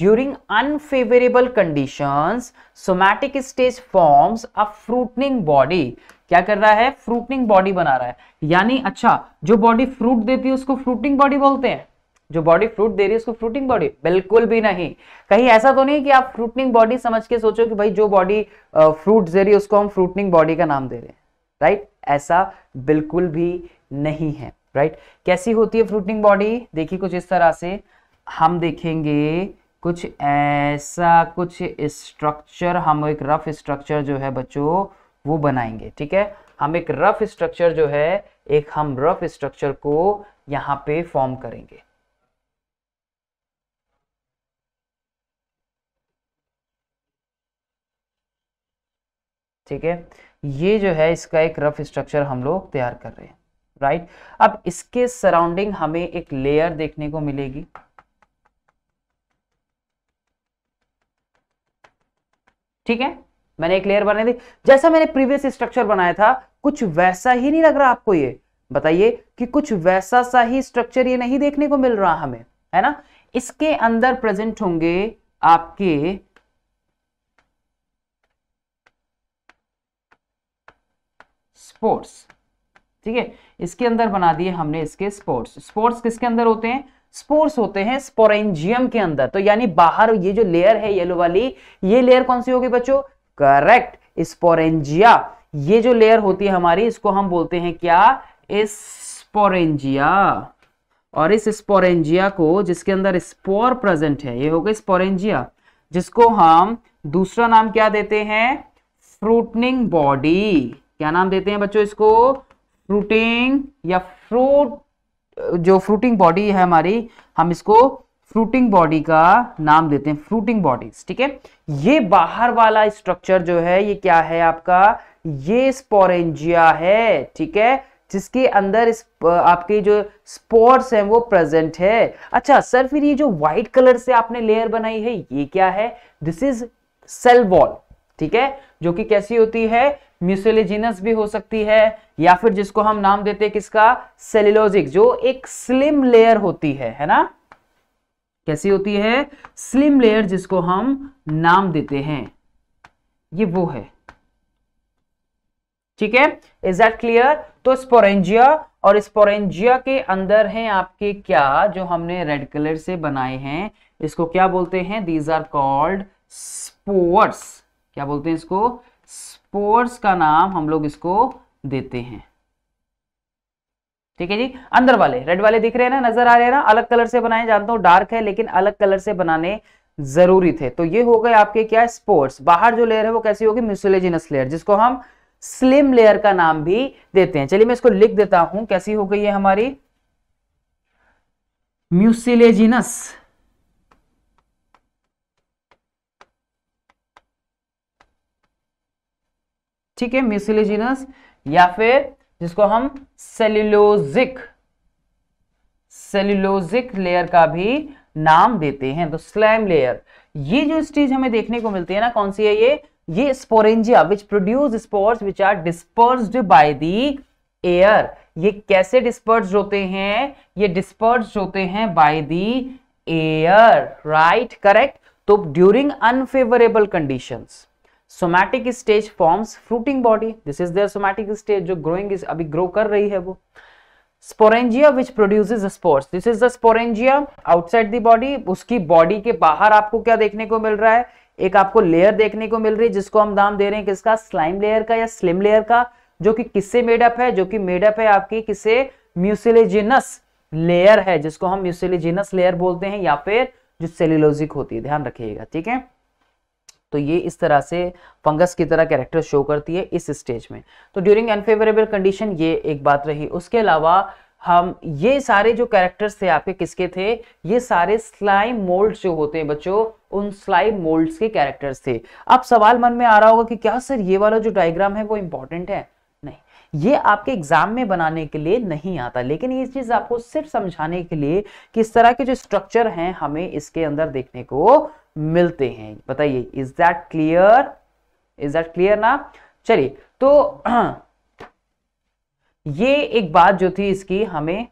during unfavourable condition somatic stage forms a fruiting body क्या कर रहा है फ्रूटिंग बॉडी बना रहा है यानी अच्छा जो बॉडी फ्रूट देती है उसको फ्रूटिंग बॉडी बोलते हैं जो बॉडी फ्रूट दे रही है उसको फ्रूटिंग बॉडी बिल्कुल भी नहीं कहीं ऐसा तो नहीं कि आप फ्रूटिंग बॉडी समझ के सोचो कि भाई जो बॉडी फ्रूट दे रही है उसको हम फ्रूटिंग बॉडी का नाम दे रहे हैं राइट ऐसा बिल्कुल भी नहीं है राइट कैसी होती है फ्रूटिंग बॉडी देखिए कुछ इस तरह से हम देखेंगे कुछ ऐसा कुछ स्ट्रक्चर हम एक रफ स्ट्रक्चर जो है बच्चों वो बनाएंगे ठीक है हम एक रफ स्ट्रक्चर जो है एक हम रफ स्ट्रक्चर को यहां पे फॉर्म करेंगे ठीक है ये जो है इसका एक रफ स्ट्रक्चर हम लोग तैयार कर रहे हैं राइट अब इसके सराउंडिंग हमें एक लेयर देखने को मिलेगी ठीक है मैंने एक लेयर बना दी जैसा मैंने प्रीवियस स्ट्रक्चर बनाया था कुछ वैसा ही नहीं लग रहा आपको ये बताइए कि कुछ वैसा सा ही स्ट्रक्चर ये नहीं देखने को मिल रहा हमें है ना इसके अंदर प्रेजेंट होंगे आपके स्पोर्ट्स ठीक है इसके अंदर बना दिए हमने इसके स्पोर्ट्स स्पोर्ट्स किसके अंदर होते हैं स्पोर्ट्स होते हैं स्पोरेंजियम के अंदर तो यानी बाहर ये जो लेयर है येलो वाली ये लेयर कौन सी होगी बच्चों करेक्ट स्पोरेंजिया ये जो लेयर होती है हमारी इसको हम बोलते हैं क्या स्पोरेंजिया और इस स्पोरेंजिया को जिसके अंदर स्पोर प्रेजेंट है ये हो गई स्पोरेंजिया जिसको हम दूसरा नाम क्या देते हैं फ्रूटनिंग बॉडी क्या नाम देते हैं बच्चों इसको फ्रूटिंग या फ्रूट जो फ्रूटिंग बॉडी है हमारी हम इसको फ्रूटिंग बॉडी का नाम देते हैं फ्रूटिंग बॉडीज ठीक है ये बाहर वाला स्ट्रक्चर जो है ये क्या है आपका ये स्पोरेंजिया है ठीक है जिसके अंदर इस आपके जो स्पोर्स हैं वो प्रेजेंट है अच्छा सर फिर ये जो व्हाइट कलर से आपने लेयर बनाई है ये क्या है दिस इज सेल वॉल ठीक है जो कि कैसी होती है म्यूसिलेजिनस भी हो सकती है या फिर जिसको हम नाम देते हैं किसका सेलिलोजिक जो एक स्लिम लेयर होती है है ना कैसी होती है स्लिम लेयर जिसको हम नाम देते हैं ये वो है ठीक है इज दैट क्लियर तो स्पोरेंजिया और स्पोरेंजिया के अंदर हैं आपके क्या जो हमने रेड कलर से बनाए हैं इसको क्या बोलते हैं दीज आर कॉल्ड स्पोर्स क्या बोलते हैं इसको स्पोर्स का नाम हम लोग इसको देते हैं ठीक है जी अंदर वाले रेड वाले दिख रहे हैं ना नजर आ रहे हैं ना अलग कलर से बनाए जानता हूँ डार्क है लेकिन अलग कलर से बनाने जरूरी थे तो ये हो गए आपके क्या स्पोर्ट्स बाहर जो लेयर है वो कैसी होगी म्यूसिलेजिनस लेयर जिसको हम स्लिम लेयर का नाम भी देते हैं चलिए मैं इसको लिख देता हूं कैसी हो गई है हमारी म्यूसिलेजिनस ठीक है म्यूसिलेजिनस या फिर जिसको हम सेल्यूलोजिक सेल्यूलोजिक लेयर का भी नाम देते हैं तो स्लैम लेयर ये जो स्टेज हमें देखने को मिलती है ना कौन सी है ये ये sporangia which produce spores which are disperse by the air ये कैसे डिस्पर्स होते हैं ये डिस्पर्स होते हैं by the air right correct तो during unfavourable conditions somatic stage forms fruiting body this is their somatic stage जो ग्रोइंग अभी ग्रो कर रही है वो sporangia which produces spores this is the sporangia outside the body उसकी body के बाहर आपको क्या देखने को मिल रहा है एक आपको लेयर देखने को मिल रही है जिसको हम नाम दे रहे हैं किसका स्लाइम लेयर का या स्लिम लेयर का जो कि किससे मेडअप है जो कि मेडअप है आपकी किससे म्यूसिलेजिनस लेयर है जिसको हम म्यूसिलेजिनस लेयर बोलते हैं या फिर जो सेल्यूलोजिक होती है ध्यान रखिएगा ठीक है तो ये इस तरह से फंगस की तरह कैरेक्टर शो करती है इस स्टेज में तो ड्यूरिंग अनफेवरेबल कंडीशन ये एक बात रही उसके अलावा हम ये सारे जो कैरेक्टर्स थे आपके किसके थे ये सारे स्लाइम मोल्ड जो होते हैं बच्चों उन स्लाइम मोल्ड्स के कैरेक्टर्स थे अब सवाल मन में आ रहा होगा कि क्या सर ये वाला जो डायग्राम है वो इंपॉर्टेंट है नहीं ये आपके एग्जाम में बनाने के लिए नहीं आता लेकिन ये चीज आपको सिर्फ समझाने के लिए कि इस तरह के जो स्ट्रक्चर हैं हमें इसके अंदर देखने को मिलते हैं बताइए is that clear is that clear ना चलिए तो *clears throat* ये एक बात जो थी इसकी हमें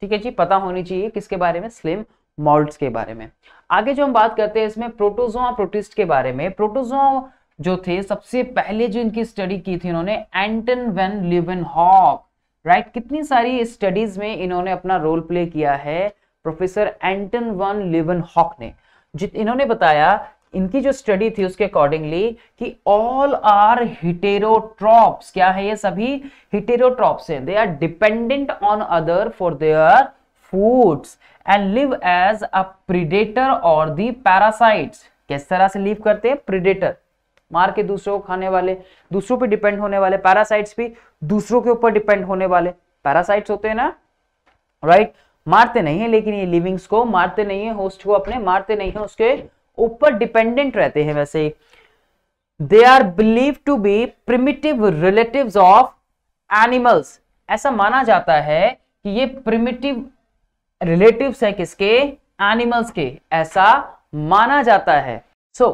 ठीक है जी पता होनी चाहिए किसके बारे में स्लिम मॉल्ट के बारे में आगे जो हम बात करते हैं इसमें प्रोटोजोआ प्रोटिस्ट के बारे में प्रोटोजोआ जो थे सबसे पहले जो इनकी स्टडी की थी इन्होंने Anton van Leeuwenhoek right कितनी सारी स्टडीज में इन्होंने अपना रोल प्ले किया है professor Anton van Leeuwenhoek ने जित इन्होंने बताया इनकी जो स्टडी थी उसके अकॉर्डिंगली कि ऑल आर हिटेरोट्रॉप्स क्या है ये सभी हिटेरोट्रॉप्स हैं they are dependent on other for their foods and live as a predator और दी पैरासाइट्स किस तरह से लिव करते हैं प्रिडेटर मार के दूसरों को खाने वाले दूसरों पे डिपेंड होने वाले पैरासाइट्स भी दूसरों के ऊपर डिपेंड होने वाले पैरासाइट्स होते हैं ना राइट right? मारते नहीं है लेकिन ये लिविंग्स को मारते नहीं है होस्ट को अपने मारते नहीं है उसके ऊपर डिपेंडेंट रहते हैं वैसे they are believe to be primitive relative of animals ऐसा माना जाता है कि ये प्रिमिटिव रिलेटिव है किसके एनिमल्स के ऐसा माना जाता है so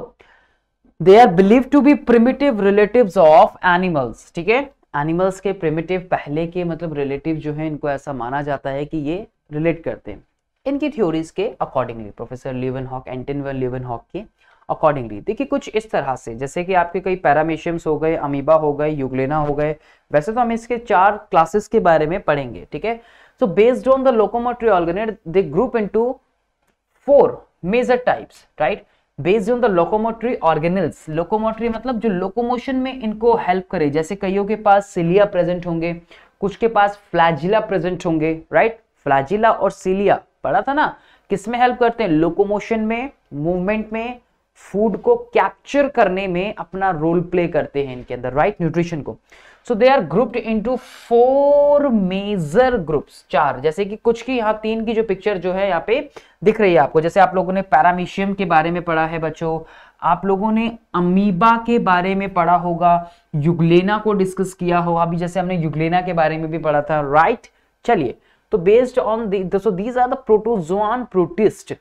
they are believe to be primitive relative of animals ठीक है एनिमल्स के प्रिमिटिव पहले के मतलब रिलेटिव जो है इनको ऐसा माना जाता है कि ये रिलेट करते हैं इनकी थ्योरीज के accordingly professor Leeuwenhoek Anton van Leeuwenhoek के अकॉर्डिंगली देखिए कुछ इस तरह से जैसे कि आपके कई पैरामेशियम्स हो गए अमीबा हो गए युगलेना हो गए वैसे तो हम इसके चार क्लासेस के बारे में पढ़ेंगे ठीक है so based on the locomotory organelle they group to four major types right based on the locomotory organelles locomotory मतलब जो लोकोमोशन में इनको हेल्प करे जैसे कईयों के पास सिलिया प्रेजेंट होंगे कुछ के पास फ्लैजिला प्रेजेंट होंगे राइट फ्लाजिला और सीलिया पढ़ा था ना किसमें हेल्प करते हैं लोकोमोशन में मूवमेंट में फूड को कैप्चर करने में अपना रोल प्ले करते हैं इनके अंदर राइट न्यूट्रिशन को so they are grouped into four major groups चार जैसे कि कुछ की यहाँ तीन की जो पिक्चर जो है यहाँ पे दिख रही है आपको जैसे आप लोगों ने पैरामीशियम के बारे में पढ़ा है बच्चों आप लोगों ने अमीबा के बारे में पढ़ा होगा युगलेना को डिस्कस किया होगा अभी जैसे हमने युगलेना के बारे में भी पढ़ा था राइट चलिए तो बेस्ड ऑन दोस्तों these are the protozoan protist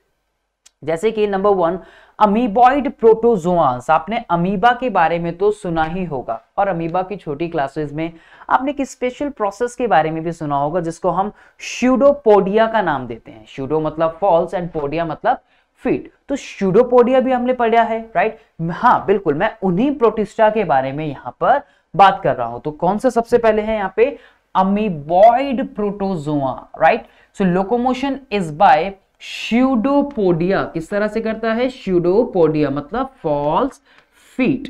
जैसे कि नंबर वन अमीबॉइड प्रोटोजोआंस आपने अमीबा के बारे में तो सुना ही होगा और अमीबा की छोटी क्लासेस में आपने एक स्पेशल प्रोसेस के बारे में भी सुना होगा जिसको हम श्यूडोपोडिया का नाम देते हैं श्यूडो मतलब फॉल्स एंड पोडिया मतलब फिट तो श्यूडोपोडिया भी हमने पढ़ा है राइट हाँ बिल्कुल मैं उन्हीं प्रोटिस्टा के बारे में यहां पर बात कर रहा हूं तो कौन से सबसे पहले है यहाँ पे amoeboid protozoa right so locomotion is by pseudopodia किस तरह से करता है pseudopodia मतलब false feet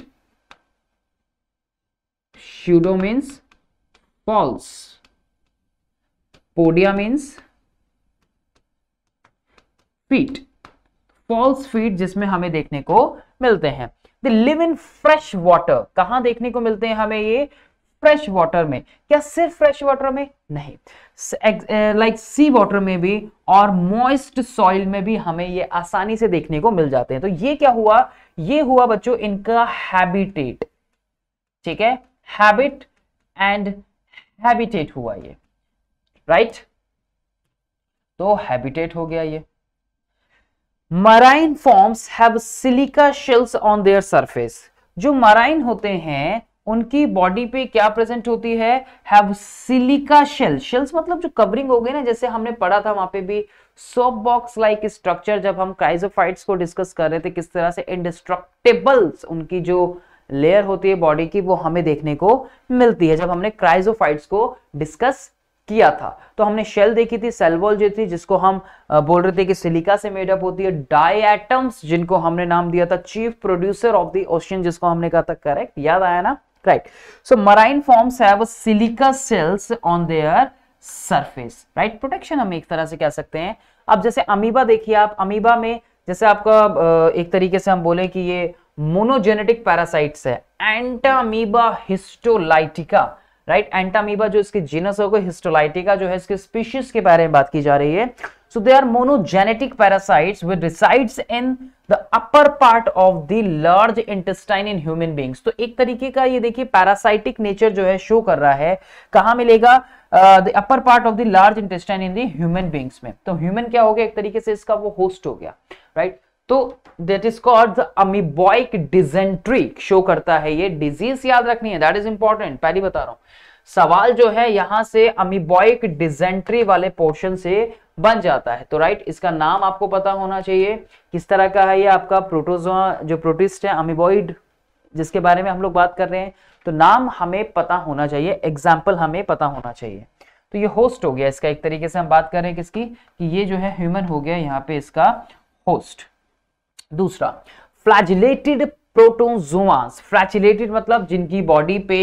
pseudo means false podia means feet false feet जिसमें हमें देखने को मिलते हैं they live in fresh water कहां देखने को मिलते हैं हमें ये फ्रेश वाटर में क्या सिर्फ फ्रेश वाटर में नहीं लाइक सी वाटर में भी और मॉइस्ट सॉइल में भी हमें ये आसानी से देखने को मिल जाते हैं तो ये क्या हुआ ये हुआ बच्चों इनका हैबिटेट ठीक है हैबिट एंड हैबिटेट हुआ ये राइट right? तो हैबिटेट हो गया ये marine forms have silica shells on their surface जो मराइन होते हैं उनकी बॉडी पे क्या प्रेजेंट होती है हैव सिलिका शेल शेल्स मतलब जो कवरिंग हो गई ना जैसे हमने पढ़ा था वहां पे भी सॉप बॉक्स लाइक स्ट्रक्चर जब हम क्राइजोफाइट्स को डिस्कस कर रहे थे किस तरह से इंडिस्ट्रक्टेबल्स उनकी जो लेयर होती है बॉडी की वो हमें देखने को मिलती है जब हमने क्राइजोफाइट्स को डिस्कस किया था तो हमने शेल देखी थी वॉल जो थी जिसको हम बोल रहे थे कि सिलिका से मेडअप होती है डाई एटम्स जिनको हमने नाम दिया था chief producer of the ocean जिसको हमने कहा था करेक्ट याद आया ना right so marine forms have silica cells on their surface right protection हम एक तरह से कह सकते हैं अब जैसे अमीबा देखिए आप अमीबा में जैसे आपका एक तरीके से हम बोले कि ये मोनोजेनेटिक पैरासाइट्स है एंटामीबा हिस्टोलाइटिका राइट एंटामीबा जो इसके जीनस होगा हिस्टोलाइटिका जो है इसके स्पीशीज के बारे में बात की जा रही है so they are monogenetic parasites with resides in the upper part of the large intestine in human beings तो एक तरीके का ये देखिए पैरासाइटिक नेचर जो है शो कर रहा है कहा मिलेगा the upper part of the large intestine in human beings में तो ह्यूमन क्या हो गया एक तरीके से इसका वो होस्ट हो गया राइट right? तो that is called the amoebic dysentery show करता है ये डिजीज याद रखनी है दैट इज इंपॉर्टेंट पहली बता रहा हूं सवाल जो है यहां से अमीबॉइक डिजेंट्री वाले पोर्शन से बन जाता है तो राइट इसका नाम आपको पता होना चाहिए किस तरह का है ये आपका प्रोटोजोआ जो प्रोटिस्ट है अमीबॉइड जिसके बारे में हम लोग बात कर रहे हैं तो नाम हमें पता होना चाहिए एग्जाम्पल हमें पता होना चाहिए तो ये होस्ट हो गया इसका एक तरीके से हम बात कर रहे हैं किसकी कि ये जो है ह्यूमन हो गया यहाँ पे इसका होस्ट दूसरा फ्लैजिलेटेड प्रोटोजोआस फ्लैजिलेटेड मतलब जिनकी बॉडी पे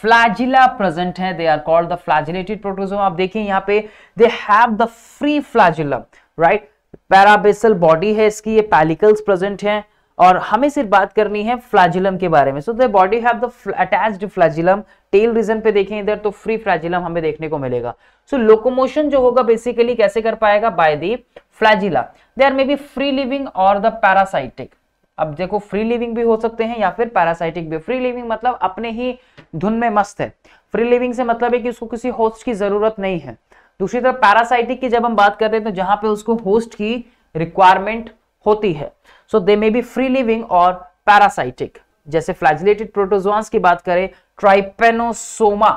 फ्लैजिला प्रेजेंट है they are called the flagellated protozoan आप देखिए यहाँ पे they have the free flagellum right parabasal body है इसकी ये पैलिकल्स प्रेजेंट हैं और हमें सिर्फ बात करनी है फ्लैजिलम के बारे में so the body have the attached flagellum tail region पे देखें इधर तो फ्री फ्लैजिलम हमें देखने को मिलेगा सो so, लोकोमोशन जो होगा बेसिकली कैसे कर पाएगा by the flagella they are may be free living और द पैरासाइटिक अब देखो फ्री लिविंग भी हो सकते हैं या फिर पैरासाइटिक भी फ्री लिविंग मतलब अपने ही धुन में मस्त है फ्री लिविंग से मतलब है कि उसको किसी होस्ट की जरूरत नहीं है दूसरी तरफ पैरासाइटिक की जब हम बात कर रहे हैं तो जहां पे उसको होस्ट की रिक्वायरमेंट होती है so they may be free living और पैरासाइटिक जैसे फ्लैजिलेटेड प्रोटोजोन्स की बात करें ट्राइपेनोसोमा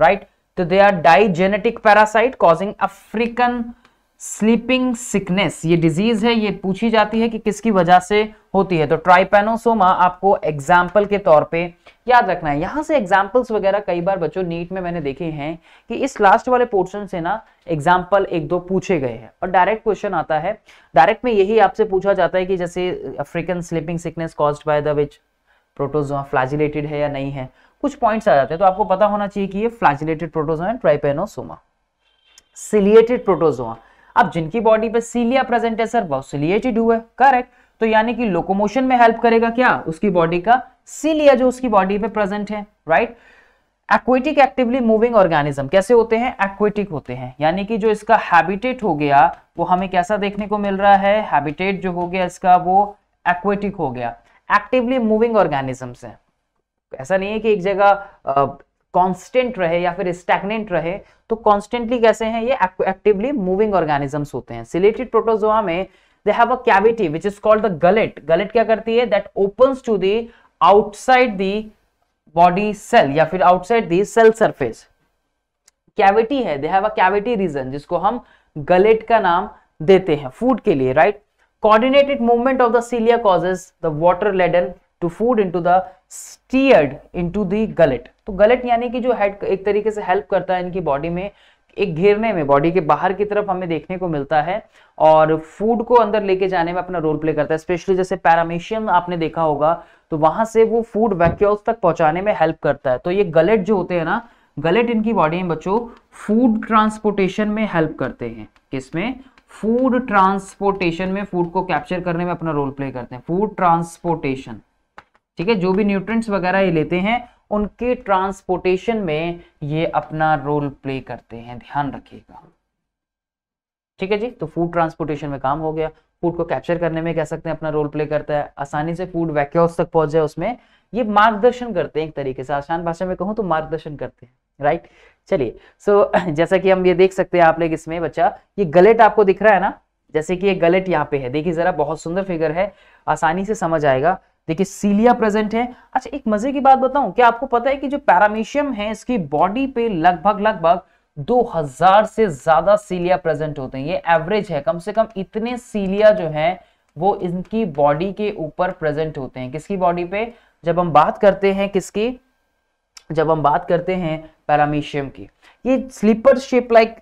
राइट तो they are digenetic parasite causing African sleeping sickness ये डिजीज है ये पूछी जाती है कि किसकी वजह से होती है तो ट्राइपेनोसोमा आपको एग्जाम्पल के तौर पे याद रखना है यहां से एग्जाम्पल्स वगैरह कई बार बच्चों नीट में मैंने देखे हैं कि इस लास्ट वाले पोर्शन से ना एग्जाम्पल एक दो पूछे गए हैं और डायरेक्ट क्वेश्चन आता है डायरेक्ट में यही आपसे पूछा जाता है कि जैसे African sleeping sickness cause by the which protozoa flagellated है या नहीं है कुछ पॉइंट्स आ जाते हैं तो आपको पता होना चाहिए कि ये flagellated protozoa and Trypanosoma ciliated protozoa अब जिनकी बॉडी पे सीलिया प्रेजेंट है सर वो सिलिएटेड हुए करेक्ट तो यानी कि लोकोमोशन में हेल्प करेगा क्या उसकी बॉडी का सीलिया जो उसकी बॉडी पे प्रेजेंट है right aquatic actively moving organism कैसे होते हैं एक्वेटिक होते हैं यानी कि जो इसका हैबिटेट हो गया वो हमें कैसा देखने को मिल रहा है हैबिटेट जो हो गया इसका वो एक्वेटिक हो गया एक्टिवली मूविंग ऑर्गेनिजम्स हैं ऐसा नहीं है कि एक जगह कांस्टेंट रहे या फिर स्टैगनेंट रहे तो कांस्टेंटली कैसे हैं ये एक्टिवली मूविंग ऑर्गेनिजम्स होते हैं सिलेटेड प्रोटोजोआ में they have a cavity which is called the gullet gullet क्या करती है that opens to the outside the body cell या फिर outside the cell surface cavity है they have a cavity region जिसको हम गलेट का नाम देते हैं फूड के लिए right coordinated movement of the cilia causes the water laden to food into the steered into the gullet तो गलेट यानी कि जो हेड एक तरीके से हेल्प करता है इनकी बॉडी में एक घेरने में बॉडी के बाहर की तरफ हमें देखने को मिलता है और फूड को अंदर लेके जाने में अपना रोल प्ले करता है स्पेशली जैसे पैरामेशियम आपने देखा होगा तो वहां से वो फूड वैक्यूल्स तक पहुंचाने में हेल्प करता है तो ये गलेट जो होते हैं ना गलेट इनकी बॉडी में बच्चों फूड ट्रांसपोर्टेशन में हेल्प करते हैं किसमें फूड ट्रांसपोर्टेशन में फूड को कैप्चर करने में अपना रोल प्ले करते हैं फूड ट्रांसपोर्टेशन ठीक है जो भी न्यूट्रिएंट्स वगैरह ये लेते हैं उनके ट्रांसपोर्टेशन में ये अपना रोल प्ले करते हैं ध्यान रखिएगा ठीक है जी तो फूड ट्रांसपोर्टेशन में काम हो गया फूड को कैप्चर करने में कह सकते हैं अपना रोल प्ले करता है आसानी से फूड वैक्यूल्स तक पहुंच जाए उसमें ये मार्गदर्शन करते हैं एक तरीके से आसान भाषा में कहूं तो मार्गदर्शन करते हैं राइट चलिए सो *clears throat* जैसा कि हम ये देख सकते हैं आप लोग इसमें बच्चा ये गलेट आपको दिख रहा है ना जैसे कि ये गलेट यहाँ पे है देखिए जरा बहुत सुंदर फिगर है आसानी से समझ आएगा देखिए सीलिया प्रेजेंट है अच्छा एक मजे की बात बताऊं क्या आपको पता है कि जो पैरामीशियम है इसकी बॉडी पे लगभग लगभग 2000 से ज्यादा सीलिया प्रेजेंट होते हैं ये एवरेज है कम से कम इतने सीलिया जो है वो इनकी बॉडी के ऊपर प्रेजेंट होते हैं किसकी बॉडी पे जब हम बात करते हैं किसकी जब हम बात करते हैं पैरामीशियम की ये स्लीपर शेप लाइक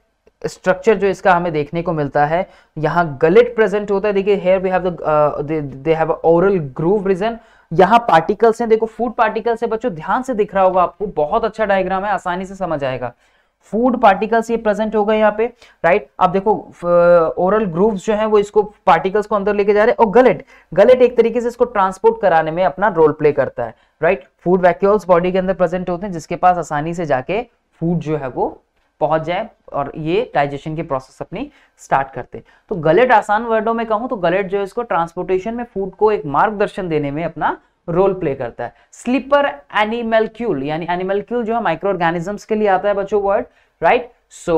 स्ट्रक्चर जो इसका हमें देखने को मिलता है यहाँ गलेट प्रेजेंट होता है देखिए here we have they have oral groove region यहाँ पार्टिकल्स हैं देखो फूड पार्टिकल्स है बच्चों ध्यान से दिख रहा होगा आपको बहुत अच्छा डायग्राम है आसानी से समझ आएगा फूड पार्टिकल्स ये प्रेजेंट हो गए यहाँ पे राइट आप देखो ओरल ग्रूव्स uh, जो हैं वो इसको पार्टिकल्स को अंदर लेके जा रहे हैं और गलेट गलेट एक तरीके से इसको ट्रांसपोर्ट कराने में अपना रोल प्ले करता है राइट फूड वैक्यूल्स बॉडी के अंदर प्रेजेंट होते हैं जिसके पास आसानी से जाके फूड जो है वो पहुंच जाए और ये डाइजेशन की प्रोसेस अपनी स्टार्ट करते तो गलेट आसान वर्डों में कहूं तो गलेट जो है इसको ट्रांसपोर्टेशन में फूड को एक मार्गदर्शन देने में अपना रोल प्ले करता है स्लीपर एनिमेलक्यूल यानी एनिमेलक्यूल जो है माइक्रो ऑर्गेनिजम्स के लिए आता है बच्चों word right so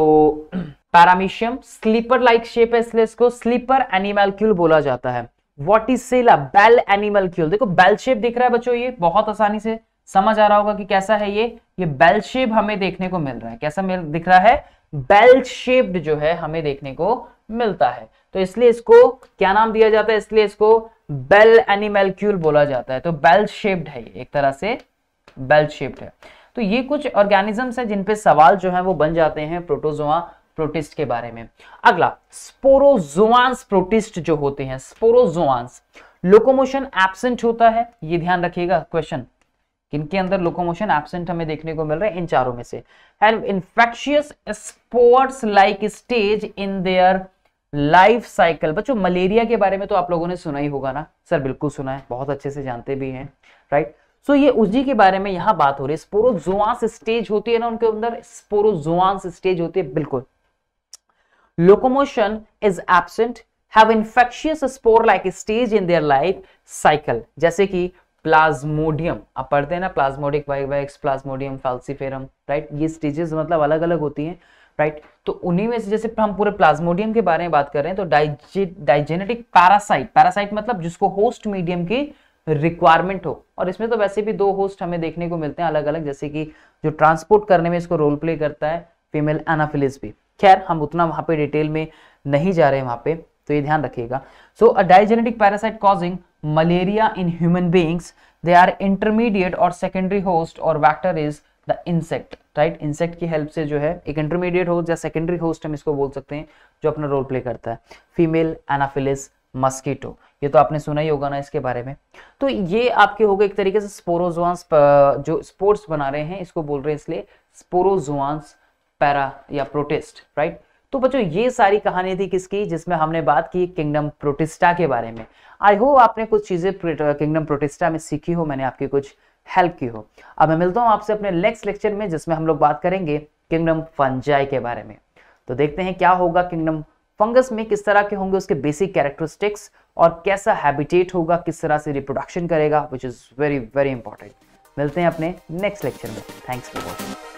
Paramecium slipper like shape है इसलिए इसको स्लीपर एनिमेलक्यूल बोला जाता है वॉट इज सेला बेल एनिमल क्यूल देखो बेल शेप दिख रहा है बच्चों ये बहुत आसानी से समझ आ रहा होगा कि कैसा है ये ये बेल शेप हमें देखने को मिल रहा है कैसा मिल दिख रहा है बेल शेप्ड जो है हमें देखने को मिलता है तो इसलिए इसको क्या नाम दिया जाता है इसलिए इसको बेल एनिमेलक्यूल बोला जाता है तो बेल शेप्ड है ये एक तरह से बेल शेप्ड है तो ये कुछ ऑर्गेनिजम्स हैं जिनपे सवाल जो है वो बन जाते हैं प्रोटोजोआ प्रोटिस्ट के बारे में अगला स्पोरोजोआंस प्रोटिस्ट जो होते हैं स्पोरोजोआंस लोकोमोशन एब्सेंट होता है ये ध्यान रखिएगा क्वेश्चन किनके अंदर लोकोमोशन एबसेंट हमें देखने को मिल रहा है इन चारों में से have infectious spores like stage in their life cycle बच्चों मलेरिया के बारे में तो आप लोगों ने सुना ही होगा ना सर बिल्कुल सुना है बहुत अच्छे से जानते भी हैं राइट सो so, ये उसी के बारे में यहां बात हो रही है स्पोरोजोआंस स्टेज होती है ना उनके अंदर स्पोरोजोआंस स्टेज होती है बिल्कुल locomotion is absent have infectious spore like stage in their life cycle जैसे कि प्लाज्मोडियम आप पढ़ते हैं ना Plasmodium vivax Plasmodium falciparum right ये स्टेजेस मतलब अलग अलग होती हैं राइट तो उन्हीं में से जैसे हम पूरे प्लाज्मोडियम के बारे में बात कर रहे हैं तो डाइजे डाइजेनेटिक पैरासाइट पैरासाइट मतलब जिसको होस्ट मीडियम की रिक्वायरमेंट हो और इसमें तो वैसे भी दो होस्ट हमें देखने को मिलते हैं अलग अलग जैसे कि जो ट्रांसपोर्ट करने में इसको रोल प्ले करता है फीमेल एनाफिलिस भी खैर हम उतना वहाँ पे डिटेल में नहीं जा रहे हैं वहाँ पे तो ये ध्यान रखिएगा so a digenetic parasite causing malaria in human beings they are intermediate और सेकेंडरी होस्ट और vector is the insect right insect की हेल्प से जो है एक इंटरमीडिएट होस्ट या सेकेंडरी होस्ट हम इसको बोल सकते हैं जो अपना रोल प्ले करता है फीमेल एनाफिलिस मस्कीटो ये तो आपने सुना ही होगा ना इसके बारे में तो ये आपके हो गए एक तरीके से स्पोरोजोआंस जो स्पोर्ट्स बना रहे हैं इसको बोल रहे हैं इसलिए स्पोरोजोआंस पैरा या प्रोटेस्ट राइट तो बच्चों ये सारी कहानी थी किसकी जिसमें हमने बात की किंगडम प्रोटिस्टा के बारे में आई होप आपने कुछ चीजें किंगडम प्रोटिस्टा में सीखी हो मैंने आपकी कुछ हेल्प की हो अब मैं मिलता हूँ आपसे अपने नेक्स्ट लेक्चर में जिसमें हम लोग बात करेंगे किंगडम फंजाई के बारे में तो देखते हैं क्या होगा किंगडम फंगस में किस तरह के होंगे उसके बेसिक कैरेक्टरिस्टिक्स और कैसा हैबिटेट होगा किस तरह से रिप्रोडक्शन करेगा which is very very important मिलते हैं अपने नेक्स्ट लेक्चर में थैंक्स फॉर वॉचिंग